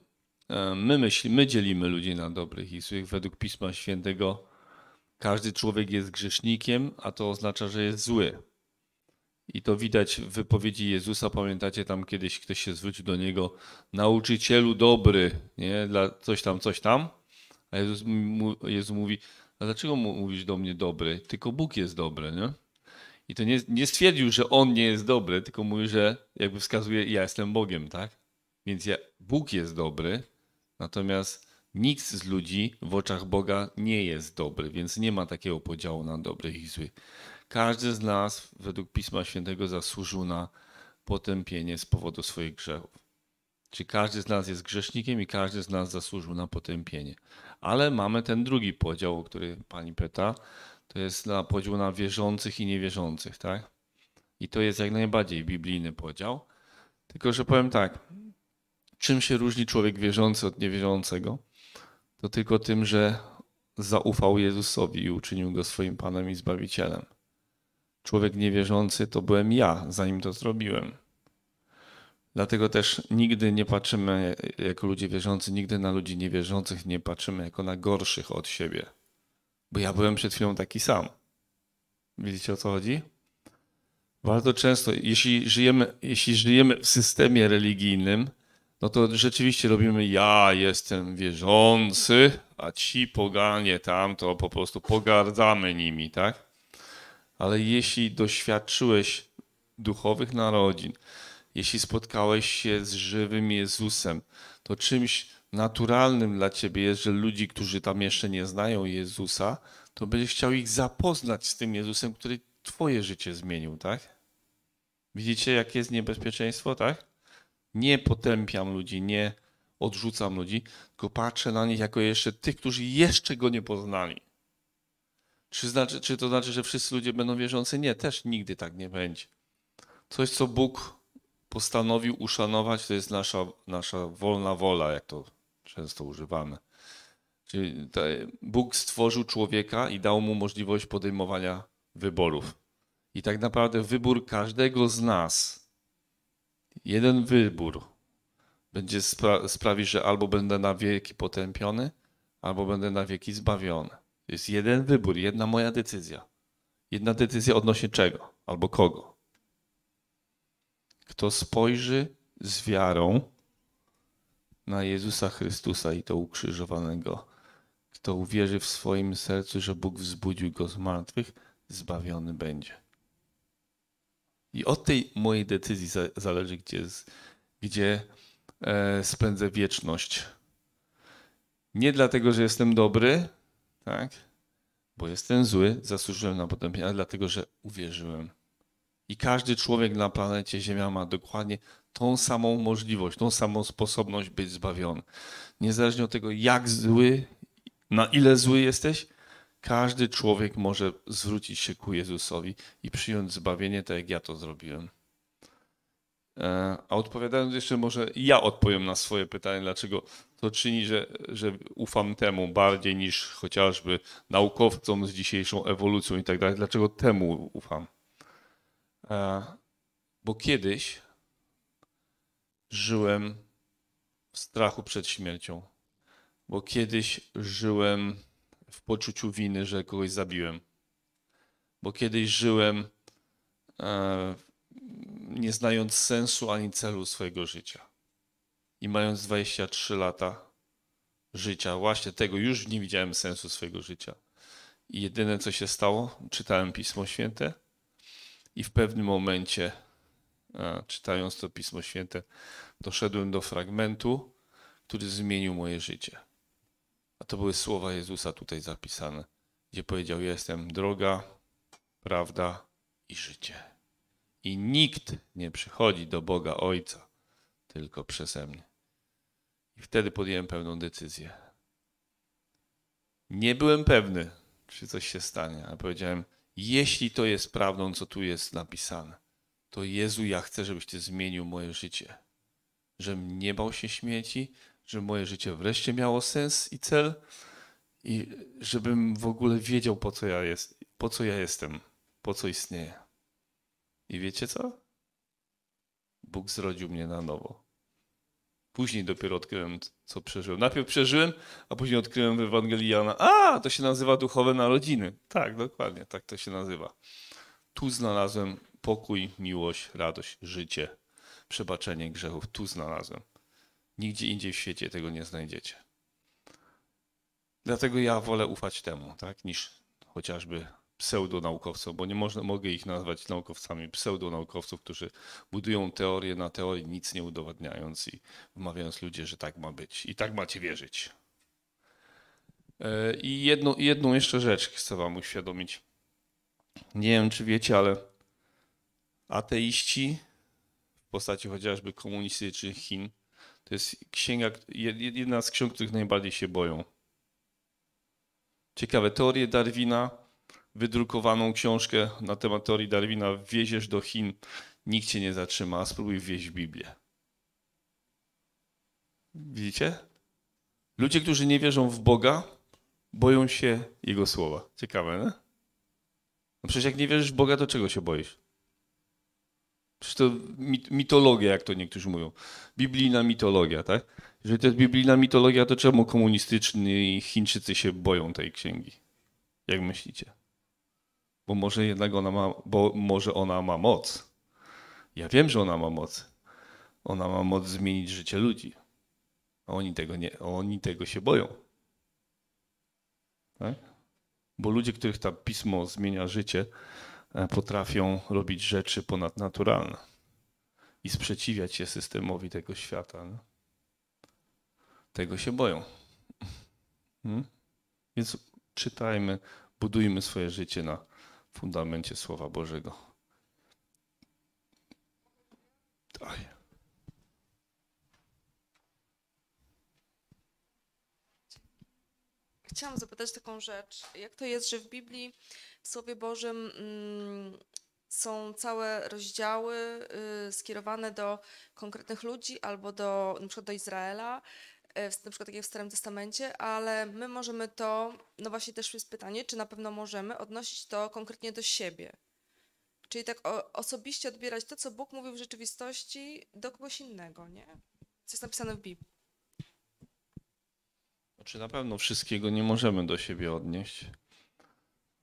e, my, myśl, my dzielimy ludzi na dobrych i złych. Według Pisma Świętego każdy człowiek jest grzesznikiem, a to oznacza, że jest zły. I to widać w wypowiedzi Jezusa. Pamiętacie tam kiedyś ktoś się zwrócił do niego, nauczycielu dobry, nie? Dla coś tam, coś tam. A Jezus, mu, Jezus mówi, a dlaczego mówisz do mnie dobry? Tylko Bóg jest dobry, nie? I to nie, nie stwierdził, że on nie jest dobry, tylko mówi, że jakby wskazuje, ja jestem Bogiem, tak? Więc ja, Bóg jest dobry, natomiast nikt z ludzi w oczach Boga nie jest dobry, więc nie ma takiego podziału na dobrych i złych. Każdy z nas według Pisma Świętego zasłużył na potępienie z powodu swoich grzechów. Czy każdy z nas jest grzesznikiem i każdy z nas zasłużył na potępienie. Ale mamy ten drugi podział, o który pani pyta. To jest na podział na wierzących i niewierzących, tak? I to jest jak najbardziej biblijny podział. Tylko, że powiem tak, czym się różni człowiek wierzący od niewierzącego? to tylko tym, że zaufał Jezusowi i uczynił go swoim Panem i Zbawicielem. Człowiek niewierzący to byłem ja, zanim to zrobiłem. Dlatego też nigdy nie patrzymy jako ludzie wierzący, nigdy na ludzi niewierzących nie patrzymy jako na gorszych od siebie. Bo ja byłem przed chwilą taki sam. Widzicie o co chodzi? Bardzo często, jeśli żyjemy, jeśli żyjemy w systemie religijnym, no to rzeczywiście robimy, ja jestem wierzący, a ci poganie tam, to po prostu pogardzamy nimi, tak? Ale jeśli doświadczyłeś duchowych narodzin, jeśli spotkałeś się z żywym Jezusem, to czymś naturalnym dla ciebie jest, że ludzi, którzy tam jeszcze nie znają Jezusa, to będziesz chciał ich zapoznać z tym Jezusem, który twoje życie zmienił, tak? Widzicie, jakie jest niebezpieczeństwo, tak? Nie potępiam ludzi, nie odrzucam ludzi, tylko patrzę na nich jako jeszcze tych, którzy jeszcze go nie poznali. Czy, znaczy, czy to znaczy, że wszyscy ludzie będą wierzący? Nie, też nigdy tak nie będzie. Coś, co Bóg postanowił uszanować, to jest nasza, nasza wolna wola, jak to często używamy. Czyli Bóg stworzył człowieka i dał mu możliwość podejmowania wyborów. I tak naprawdę wybór każdego z nas jeden wybór będzie spra sprawi, że albo będę na wieki potępiony, albo będę na wieki zbawiony. To jest jeden wybór, jedna moja decyzja. Jedna decyzja odnośnie czego albo kogo. Kto spojrzy z wiarą na Jezusa Chrystusa i to ukrzyżowanego, kto uwierzy w swoim sercu, że Bóg wzbudził go z martwych, zbawiony będzie. I od tej mojej decyzji zależy, gdzie, gdzie e, spędzę wieczność. Nie dlatego, że jestem dobry, tak? Bo jestem zły, zasłużyłem na potępienie, ale dlatego, że uwierzyłem. I każdy człowiek na planecie Ziemia ma dokładnie tą samą możliwość, tą samą sposobność być zbawiony. Niezależnie od tego, jak zły, na ile zły jesteś, każdy człowiek może zwrócić się ku Jezusowi i przyjąć zbawienie, tak jak ja to zrobiłem. E, a odpowiadając jeszcze, może ja odpowiem na swoje pytanie, dlaczego to czyni, że, że ufam temu bardziej niż chociażby naukowcom z dzisiejszą ewolucją i tak dalej. Dlaczego temu ufam? E, bo kiedyś żyłem w strachu przed śmiercią, bo kiedyś żyłem w poczuciu winy, że kogoś zabiłem. Bo kiedyś żyłem e, nie znając sensu ani celu swojego życia. I mając 23 lata życia, właśnie tego już nie widziałem sensu swojego życia. I jedyne co się stało, czytałem Pismo Święte i w pewnym momencie, e, czytając to Pismo Święte, doszedłem do fragmentu, który zmienił moje życie. A to były słowa Jezusa tutaj zapisane, gdzie powiedział: Jestem droga, prawda i życie. I nikt nie przychodzi do Boga Ojca tylko przeze mnie. I wtedy podjąłem pewną decyzję. Nie byłem pewny, czy coś się stanie, ale powiedziałem: Jeśli to jest prawdą, co tu jest napisane, to Jezu, ja chcę, żebyś Ty zmienił moje życie żebym nie bał się śmieci, że moje życie wreszcie miało sens i cel i żebym w ogóle wiedział, po co ja, jest, po co ja jestem, po co istnieję. I wiecie co? Bóg zrodził mnie na nowo. Później dopiero odkryłem, co przeżyłem. Najpierw przeżyłem, a później odkryłem w Ewangelii Jana. A, to się nazywa duchowe narodziny. Tak, dokładnie, tak to się nazywa. Tu znalazłem pokój, miłość, radość, życie, przebaczenie grzechów. Tu znalazłem. Nigdzie indziej w świecie tego nie znajdziecie. Dlatego ja wolę ufać temu, tak, niż chociażby pseudonaukowcom, bo nie można, mogę ich nazwać naukowcami, pseudonaukowców, którzy budują teorię na teorii, nic nie udowadniając i wmawiając ludzie, że tak ma być i tak macie wierzyć. E, I jedną, jedną jeszcze rzecz chcę wam uświadomić. Nie wiem, czy wiecie, ale ateiści w postaci chociażby komunistycznych Chin to jest księga, jedna z ksiąg, których najbardziej się boją. Ciekawe, teorie Darwina, wydrukowaną książkę na temat teorii Darwina wieziesz do Chin, nikt cię nie zatrzyma, a spróbuj wieźć Biblię. Widzicie? Ludzie, którzy nie wierzą w Boga, boją się Jego słowa. Ciekawe, nie? No przecież jak nie wierzysz w Boga, to czego się boisz? Przecież to mitologia, jak to niektórzy mówią. Biblijna mitologia, tak? Jeżeli to jest biblijna mitologia, to czemu komunistyczni Chińczycy się boją tej księgi? Jak myślicie? Bo może jednak ona ma, bo może ona ma moc. Ja wiem, że ona ma moc. Ona ma moc zmienić życie ludzi. A oni tego, nie, oni tego się boją. Tak? Bo ludzie, których ta pismo zmienia życie, E, potrafią robić rzeczy ponadnaturalne i sprzeciwiać się systemowi tego świata. No? Tego się boją. Hmm? Więc czytajmy, budujmy swoje życie na fundamencie Słowa Bożego. Tak. chciałam zapytać taką rzecz. Jak to jest, że w Biblii, w Słowie Bożym mm, są całe rozdziały y, skierowane do konkretnych ludzi albo do, na przykład do Izraela, y, na przykład tak jak w Starym Testamencie, ale my możemy to, no właśnie też jest pytanie, czy na pewno możemy odnosić to konkretnie do siebie. Czyli tak osobiście odbierać to, co Bóg mówił w rzeczywistości do kogoś innego, nie? Co jest napisane w Biblii. Znaczy na pewno wszystkiego nie możemy do siebie odnieść,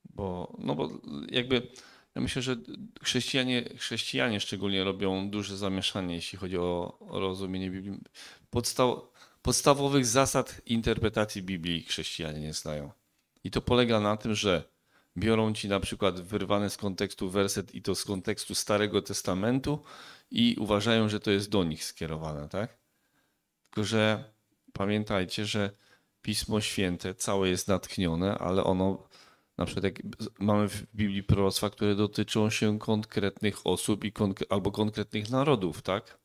bo, no bo jakby ja myślę, że chrześcijanie, chrześcijanie szczególnie robią duże zamieszanie, jeśli chodzi o, rozumienie Biblii. Podstaw, podstawowych zasad interpretacji Biblii chrześcijanie nie znają. I to polega na tym, że biorą ci na przykład wyrwany z kontekstu werset i to z kontekstu Starego Testamentu i uważają, że to jest do nich skierowane, tak? Tylko, że pamiętajcie, że Pismo Święte całe jest natchnione, ale ono, na przykład jak mamy w Biblii proroctwa, które dotyczą się konkretnych osób i albo konkretnych narodów, tak?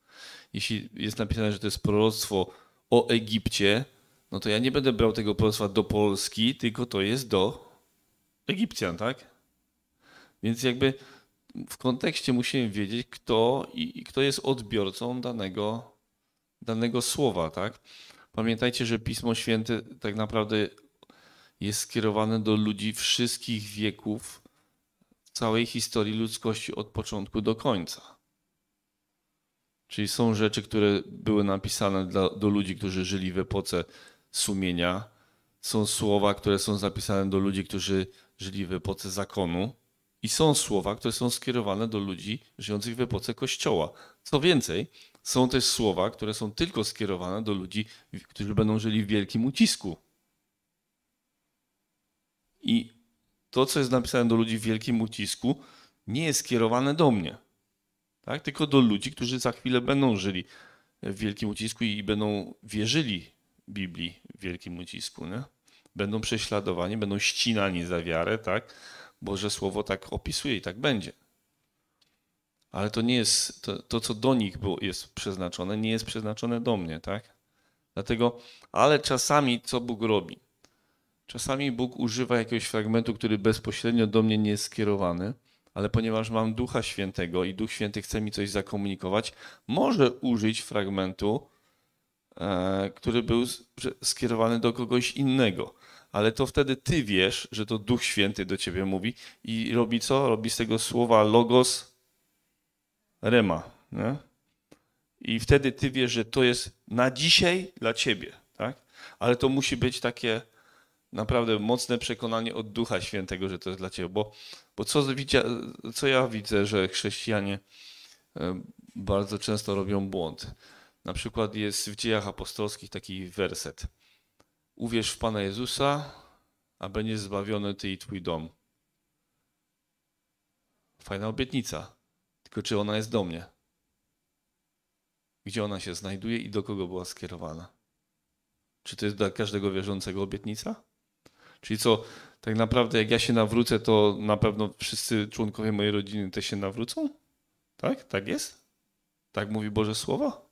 Jeśli jest napisane, że to jest proroctwo o Egipcie, no to ja nie będę brał tego proroctwa do Polski, tylko to jest do Egipcjan, tak? Więc jakby w kontekście musimy wiedzieć, kto, i, i kto jest odbiorcą danego, danego słowa, tak? Pamiętajcie, że Pismo Święte tak naprawdę jest skierowane do ludzi wszystkich wieków, całej historii ludzkości od początku do końca. Czyli są rzeczy, które były napisane dla, do ludzi, którzy żyli w epoce sumienia, są słowa, które są zapisane do ludzi, którzy żyli w epoce zakonu, i są słowa, które są skierowane do ludzi żyjących w epoce Kościoła. Co więcej, są też słowa, które są tylko skierowane do ludzi, którzy będą żyli w wielkim ucisku. I to, co jest napisane do ludzi w wielkim ucisku, nie jest skierowane do mnie, tak? tylko do ludzi, którzy za chwilę będą żyli w wielkim ucisku i będą wierzyli Biblii w wielkim ucisku. Nie? Będą prześladowani, będą ścinani za wiarę, tak? Boże Słowo tak opisuje i tak będzie ale to nie jest, to, to co do nich było, jest przeznaczone, nie jest przeznaczone do mnie, tak? Dlatego, ale czasami co Bóg robi? Czasami Bóg używa jakiegoś fragmentu, który bezpośrednio do mnie nie jest skierowany, ale ponieważ mam Ducha Świętego i Duch Święty chce mi coś zakomunikować, może użyć fragmentu, e, który był skierowany do kogoś innego. Ale to wtedy ty wiesz, że to Duch Święty do ciebie mówi i robi co? Robi z tego słowa logos Rema. Nie? I wtedy ty wiesz, że to jest na dzisiaj dla ciebie. Tak? Ale to musi być takie naprawdę mocne przekonanie od Ducha Świętego, że to jest dla ciebie. Bo, bo co, co ja widzę, że chrześcijanie e, bardzo często robią błąd. Na przykład jest w dziejach apostolskich taki werset. Uwierz w Pana Jezusa, a będziesz zbawiony ty i twój dom. Fajna obietnica. Tylko czy ona jest do mnie? Gdzie ona się znajduje i do kogo była skierowana? Czy to jest dla każdego wierzącego obietnica? Czyli co, tak naprawdę jak ja się nawrócę, to na pewno wszyscy członkowie mojej rodziny też się nawrócą? Tak? Tak jest? Tak mówi Boże Słowo?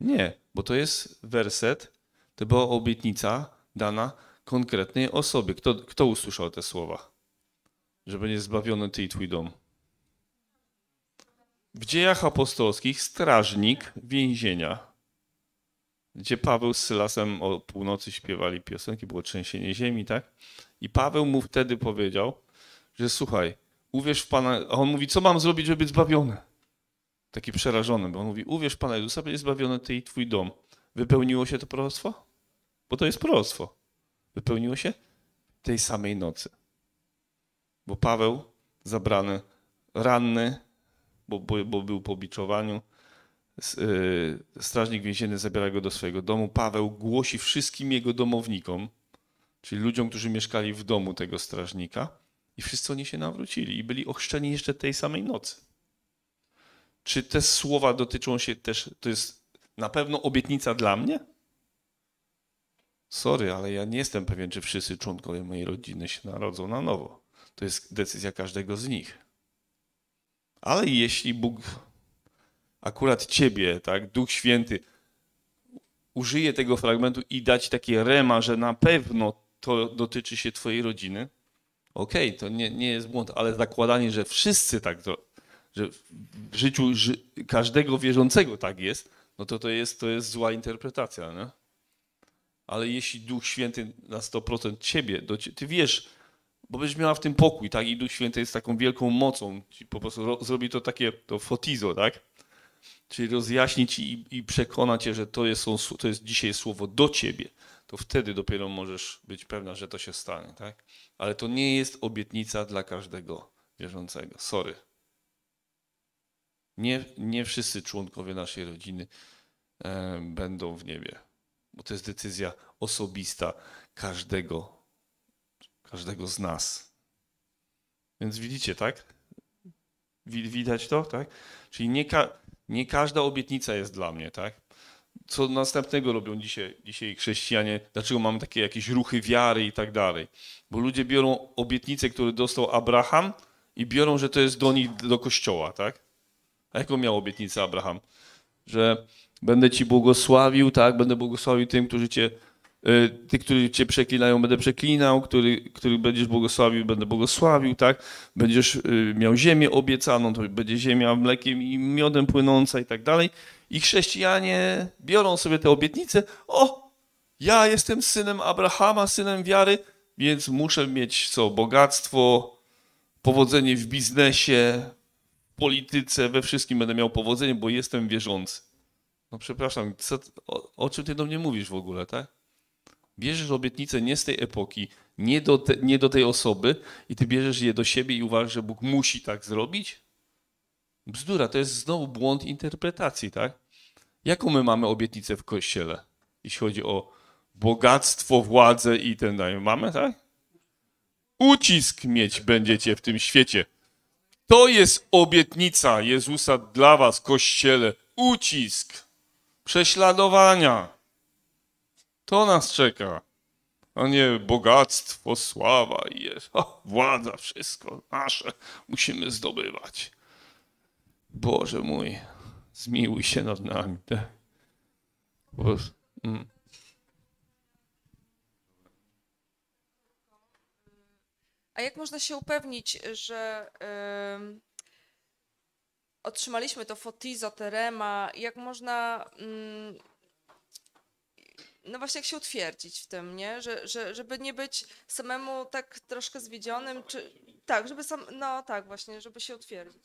Nie, bo to jest werset, to była obietnica dana konkretnej osobie. Kto, kto usłyszał te słowa? Że będzie zbawiony ty i twój dom w dziejach apostolskich strażnik więzienia, gdzie Paweł z Sylasem o północy śpiewali piosenki, było trzęsienie ziemi, tak? I Paweł mu wtedy powiedział, że słuchaj, uwierz w Pana, a on mówi, co mam zrobić, żeby być zbawiony? Taki przerażony, bo on mówi, uwierz w Pana Jezusa, będzie zbawiony ty i twój dom. Wypełniło się to proroctwo? Bo to jest proroctwo. Wypełniło się tej samej nocy. Bo Paweł zabrany, ranny, bo, bo, bo był po biczowaniu. Y, strażnik więzienny zabiera go do swojego domu. Paweł głosi wszystkim jego domownikom, czyli ludziom, którzy mieszkali w domu tego strażnika, i wszyscy oni się nawrócili i byli ochrzczeni jeszcze tej samej nocy. Czy te słowa dotyczą się też, to jest na pewno obietnica dla mnie? Sorry, ale ja nie jestem pewien, czy wszyscy członkowie mojej rodziny się narodzą na nowo. To jest decyzja każdego z nich. Ale jeśli Bóg akurat ciebie, tak, Duch Święty, użyje tego fragmentu i dać takie rema, że na pewno to dotyczy się twojej rodziny, okej, okay, to nie, nie jest błąd, ale zakładanie, że wszyscy tak to, że w życiu ży każdego wierzącego tak jest, no to to jest, to jest zła interpretacja, nie? Ale jeśli Duch Święty na 100% ciebie, do, ty wiesz, bo będziesz miała w tym pokój, tak? I Duch Święty jest taką wielką mocą. Ci po prostu zrobi to takie, to fotizo, tak? Czyli rozjaśni ci i, i przekona cię, że to jest, to jest dzisiaj słowo do ciebie. To wtedy dopiero możesz być pewna, że to się stanie, tak? Ale to nie jest obietnica dla każdego wierzącego. Sorry. Nie, nie wszyscy członkowie naszej rodziny e, będą w niebie, bo to jest decyzja osobista każdego każdego z nas. Więc widzicie, tak? Widać to, tak? Czyli nie, ka nie każda obietnica jest dla mnie, tak? Co następnego robią dzisiaj, dzisiaj chrześcijanie, dlaczego mamy takie jakieś ruchy wiary i tak dalej. Bo ludzie biorą obietnice, które dostał Abraham i biorą, że to jest do nich, do kościoła, tak? A jaką miał obietnicę Abraham? Że będę ci błogosławił, tak? Będę błogosławił tym, którzy cię Y, ty, którzy cię przeklinają, będę przeklinał, który, który będziesz błogosławił, będę błogosławił, tak? Będziesz y, miał ziemię obiecaną, to będzie ziemia mlekiem i miodem płynąca i tak dalej. I chrześcijanie biorą sobie te obietnice. O, ja jestem synem Abrahama, synem wiary, więc muszę mieć co? Bogactwo, powodzenie w biznesie, w polityce, we wszystkim będę miał powodzenie, bo jestem wierzący. No przepraszam, co, o, o czym ty do mnie mówisz w ogóle, tak? Bierzesz obietnice nie z tej epoki, nie do, te, nie do tej osoby i ty bierzesz je do siebie i uważasz, że Bóg musi tak zrobić? Bzdura, to jest znowu błąd interpretacji, tak? Jaką my mamy obietnicę w Kościele, jeśli chodzi o bogactwo, władzę i ten dalej? Mamy, tak? Ucisk mieć będziecie w tym świecie. To jest obietnica Jezusa dla was, Kościele. Ucisk, prześladowania, to nas czeka. A nie bogactwo, sława i jest. O, władza, wszystko nasze musimy zdobywać. Boże mój, zmiłuj się nad nami. Tak? Mm. A jak można się upewnić, że yy, otrzymaliśmy to Fotizo, Terema? Jak można yy, no właśnie jak się utwierdzić w tym, nie? Że, że, żeby nie być samemu tak troszkę zwiedzionym, czy tak, żeby sam, no tak właśnie, żeby się utwierdzić.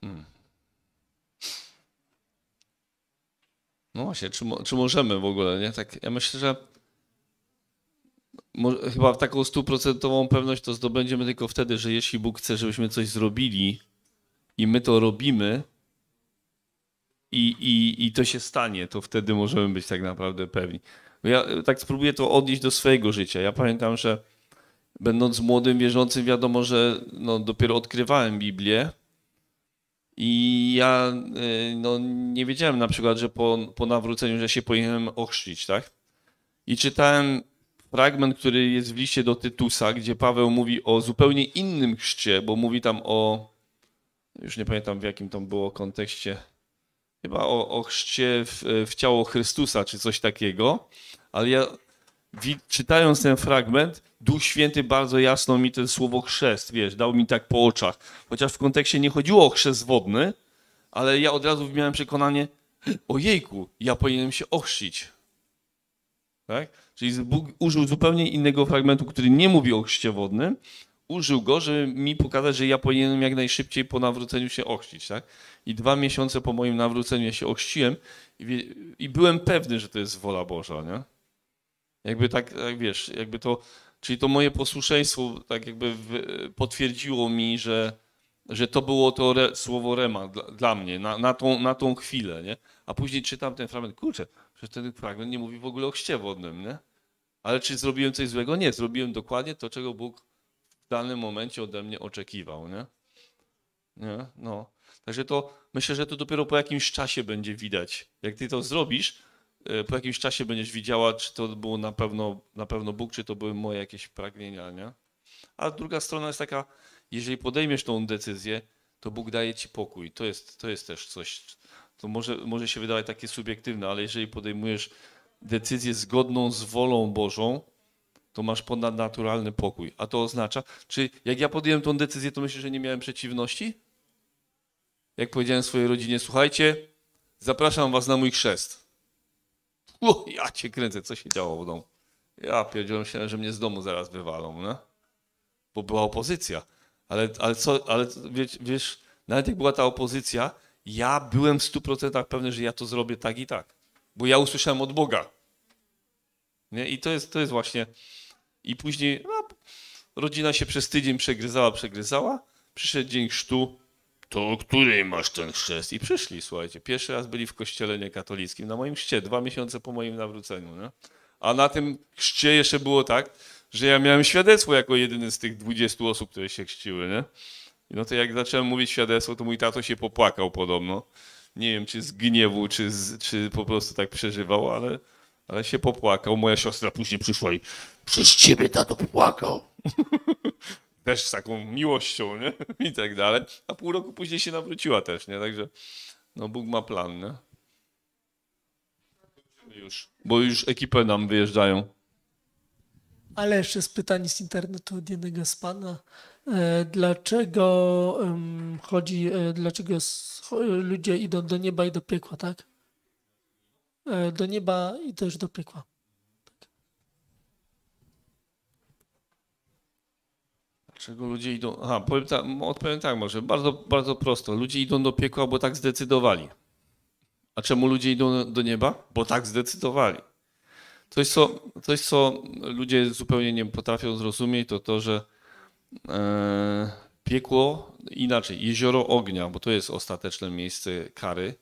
Hmm. No właśnie, czy, czy możemy w ogóle, nie? Tak, ja myślę, że mo, chyba taką stuprocentową pewność to zdobędziemy tylko wtedy, że jeśli Bóg chce, żebyśmy coś zrobili i my to robimy, i, i, i to się stanie, to wtedy możemy być tak naprawdę pewni. Ja tak spróbuję to odnieść do swojego życia. Ja pamiętam, że będąc młodym wierzącym, wiadomo, że no, dopiero odkrywałem Biblię. I ja y, no, nie wiedziałem na przykład, że po, po nawróceniu, że się powinienem ochrzcić, tak? I czytałem fragment, który jest w liście do Tytusa, gdzie Paweł mówi o zupełnie innym chrzcie, bo mówi tam o. Już nie pamiętam w jakim tam było kontekście chyba o, o chrzcie w, w ciało Chrystusa, czy coś takiego, ale ja czytając ten fragment, Duch Święty bardzo jasno mi to słowo chrzest, wiesz, dał mi tak po oczach. Chociaż w kontekście nie chodziło o chrzest wodny, ale ja od razu miałem przekonanie, ojejku, ja powinienem się ochrzcić. Tak? Czyli Bóg użył zupełnie innego fragmentu, który nie mówi o chrzcie wodnym, użył go, żeby mi pokazać, że ja powinienem jak najszybciej po nawróceniu się ochrzcić. Tak? I dwa miesiące po moim nawróceniu ja się ochrzciłem i, i byłem pewny, że to jest wola Boża. Nie? Jakby tak, wiesz, jakby to, czyli to moje posłuszeństwo tak jakby w, potwierdziło mi, że, że to było to re, słowo rema dla, dla mnie na, na, tą, na tą chwilę. Nie? A później czytam ten fragment, kurczę, przecież ten fragment nie mówi w ogóle o chście wodnym, nie? Ale czy zrobiłem coś złego? Nie, zrobiłem dokładnie to, czego Bóg w danym momencie ode mnie oczekiwał, nie? Nie? No. Także to myślę, że to dopiero po jakimś czasie będzie widać. Jak ty to zrobisz, e, po jakimś czasie będziesz widziała, czy to było na pewno, na pewno Bóg, czy to były moje jakieś pragnienia, nie? A druga strona jest taka, jeżeli podejmiesz tą decyzję, to Bóg daje ci pokój. To jest, to jest też coś, to może, może się wydawać takie subiektywne, ale jeżeli podejmujesz decyzję zgodną z wolą Bożą, to masz ponadnaturalny pokój. A to oznacza, czy jak ja podjąłem tą decyzję, to myślę, że nie miałem przeciwności? Jak powiedziałem swojej rodzinie, słuchajcie, zapraszam was na mój chrzest. O, ja cię kręcę, co się działo w domu? Ja powiedziałem się, że mnie z domu zaraz wywalą, no, bo była opozycja. Ale, ale, co, ale wiesz, wiesz, nawet jak była ta opozycja, ja byłem w 100% pewny, że ja to zrobię tak i tak, bo ja usłyszałem od Boga. Nie? I to jest, to jest właśnie i później no, rodzina się przez tydzień przegryzała, przegryzała. Przyszedł dzień chrztu. To o której masz ten chrzest? I przyszli, słuchajcie. Pierwszy raz byli w kościele niekatolickim, na moim chrzcie, dwa miesiące po moim nawróceniu. no. A na tym chrzcie jeszcze było tak, że ja miałem świadectwo jako jedyny z tych 20 osób, które się chrzciły. Nie? No to jak zacząłem mówić świadectwo, to mój tato się popłakał podobno. Nie wiem, czy z gniewu, czy, z, czy po prostu tak przeżywał, ale ale się popłakał. Moja siostra później przyszła i przez ciebie tato płakał. też z taką miłością, nie? I tak dalej. A pół roku później się nawróciła też, nie? Także no Bóg ma plan, nie? Już, bo już ekipę nam wyjeżdżają. Ale jeszcze jest pytanie z internetu od jednego z pana. E, dlaczego um, chodzi, e, dlaczego ludzie idą do nieba i do piekła, tak? E, do nieba i też do piekła. Tak. Dlaczego ludzie idą? Aha, powiem tak, odpowiem tak może, bardzo, bardzo prosto. Ludzie idą do piekła, bo tak zdecydowali. A czemu ludzie idą do nieba? Bo tak zdecydowali. Coś, co, coś, co ludzie zupełnie nie potrafią zrozumieć, to to, że e, piekło, inaczej, jezioro ognia, bo to jest ostateczne miejsce kary,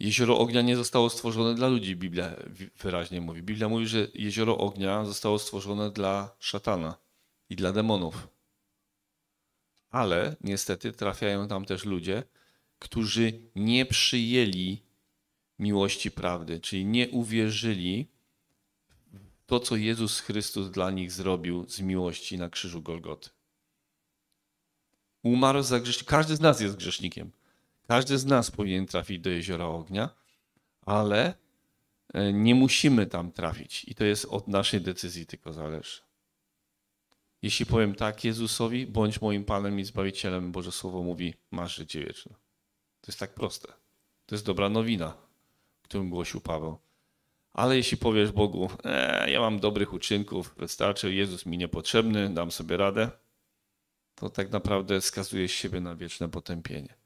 Jezioro ognia nie zostało stworzone dla ludzi, Biblia wyraźnie mówi. Biblia mówi, że jezioro ognia zostało stworzone dla szatana i dla demonów. Ale niestety trafiają tam też ludzie, którzy nie przyjęli miłości prawdy, czyli nie uwierzyli w to, co Jezus Chrystus dla nich zrobił z miłości na krzyżu Golgoty. Umarł za grzesznikiem. Każdy z nas jest grzesznikiem. Każdy z nas powinien trafić do jeziora ognia, ale e, nie musimy tam trafić i to jest od naszej decyzji tylko zależy. Jeśli powiem tak Jezusowi, bądź moim Panem i Zbawicielem, Boże Słowo mówi, masz życie wieczne. To jest tak proste. To jest dobra nowina, którą głosił Paweł. Ale jeśli powiesz Bogu, e, ja mam dobrych uczynków, wystarczy, Jezus mi niepotrzebny, dam sobie radę, to tak naprawdę skazujesz siebie na wieczne potępienie.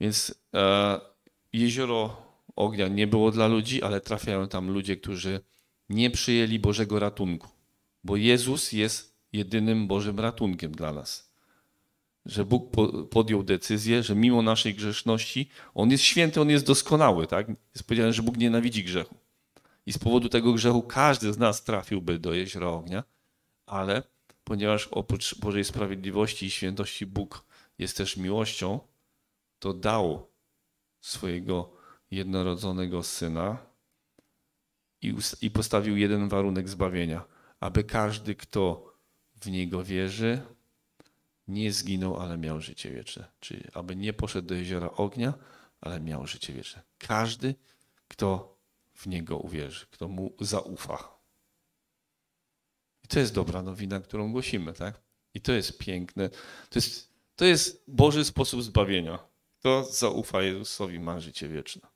Więc e, jezioro ognia nie było dla ludzi, ale trafiają tam ludzie, którzy nie przyjęli Bożego ratunku, bo Jezus jest jedynym Bożym ratunkiem dla nas. Że Bóg podjął decyzję, że mimo naszej grzeszności, On jest święty, On jest doskonały, tak? Jest powiedziane, że Bóg nienawidzi grzechu. I z powodu tego grzechu każdy z nas trafiłby do jeziora ognia, ale ponieważ oprócz Bożej sprawiedliwości i świętości Bóg jest też miłością, to dał swojego jednorodzonego syna i, i postawił jeden warunek zbawienia, aby każdy, kto w niego wierzy, nie zginął, ale miał życie wieczne. Czyli aby nie poszedł do jeziora ognia, ale miał życie wieczne. Każdy, kto w niego uwierzy, kto mu zaufa. I to jest dobra nowina, którą głosimy, tak? I to jest piękne. To jest, to jest Boży sposób zbawienia. Kto zaufa Jezusowi, ma życie wieczne.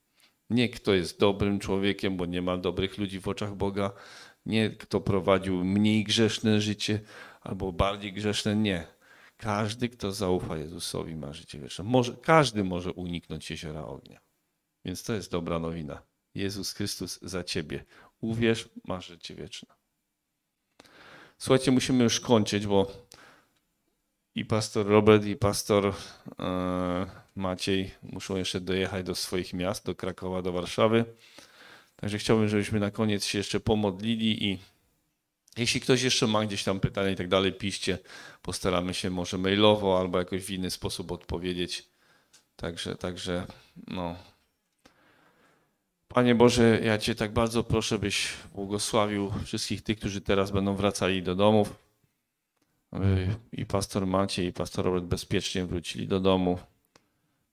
Nie kto jest dobrym człowiekiem, bo nie ma dobrych ludzi w oczach Boga. Nie kto prowadził mniej grzeszne życie albo bardziej grzeszne. Nie. Każdy, kto zaufa Jezusowi, ma życie wieczne. Może, każdy może uniknąć jeziora ognia. Więc to jest dobra nowina. Jezus Chrystus za ciebie. Uwierz, masz życie wieczne. Słuchajcie, musimy już kończyć, bo i pastor Robert, i pastor e, Maciej muszą jeszcze dojechać do swoich miast, do Krakowa, do Warszawy. Także chciałbym, żebyśmy na koniec się jeszcze pomodlili i jeśli ktoś jeszcze ma gdzieś tam pytania i tak dalej, piszcie. Postaramy się może mailowo albo jakoś w inny sposób odpowiedzieć. Także, także, no. Panie Boże, ja Cię tak bardzo proszę, byś błogosławił wszystkich tych, którzy teraz będą wracali do domów Mhm. I pastor Maciej, i pastor Robert bezpiecznie wrócili do domu.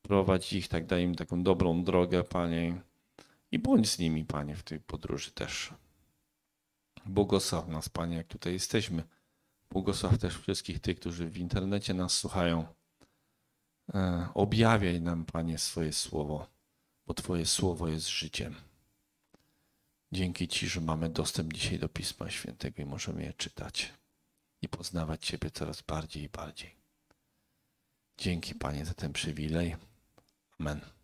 Prowadź ich, tak daj im taką dobrą drogę, Panie. I bądź z nimi, Panie, w tej podróży też. Błogosław nas, Panie, jak tutaj jesteśmy. Błogosław też wszystkich tych, którzy w internecie nas słuchają. E, objawiaj nam, Panie, swoje słowo, bo Twoje słowo jest życiem. Dzięki Ci, że mamy dostęp dzisiaj do Pisma Świętego i możemy je czytać i poznawać Ciebie coraz bardziej i bardziej. Dzięki Panie za ten przywilej. Amen.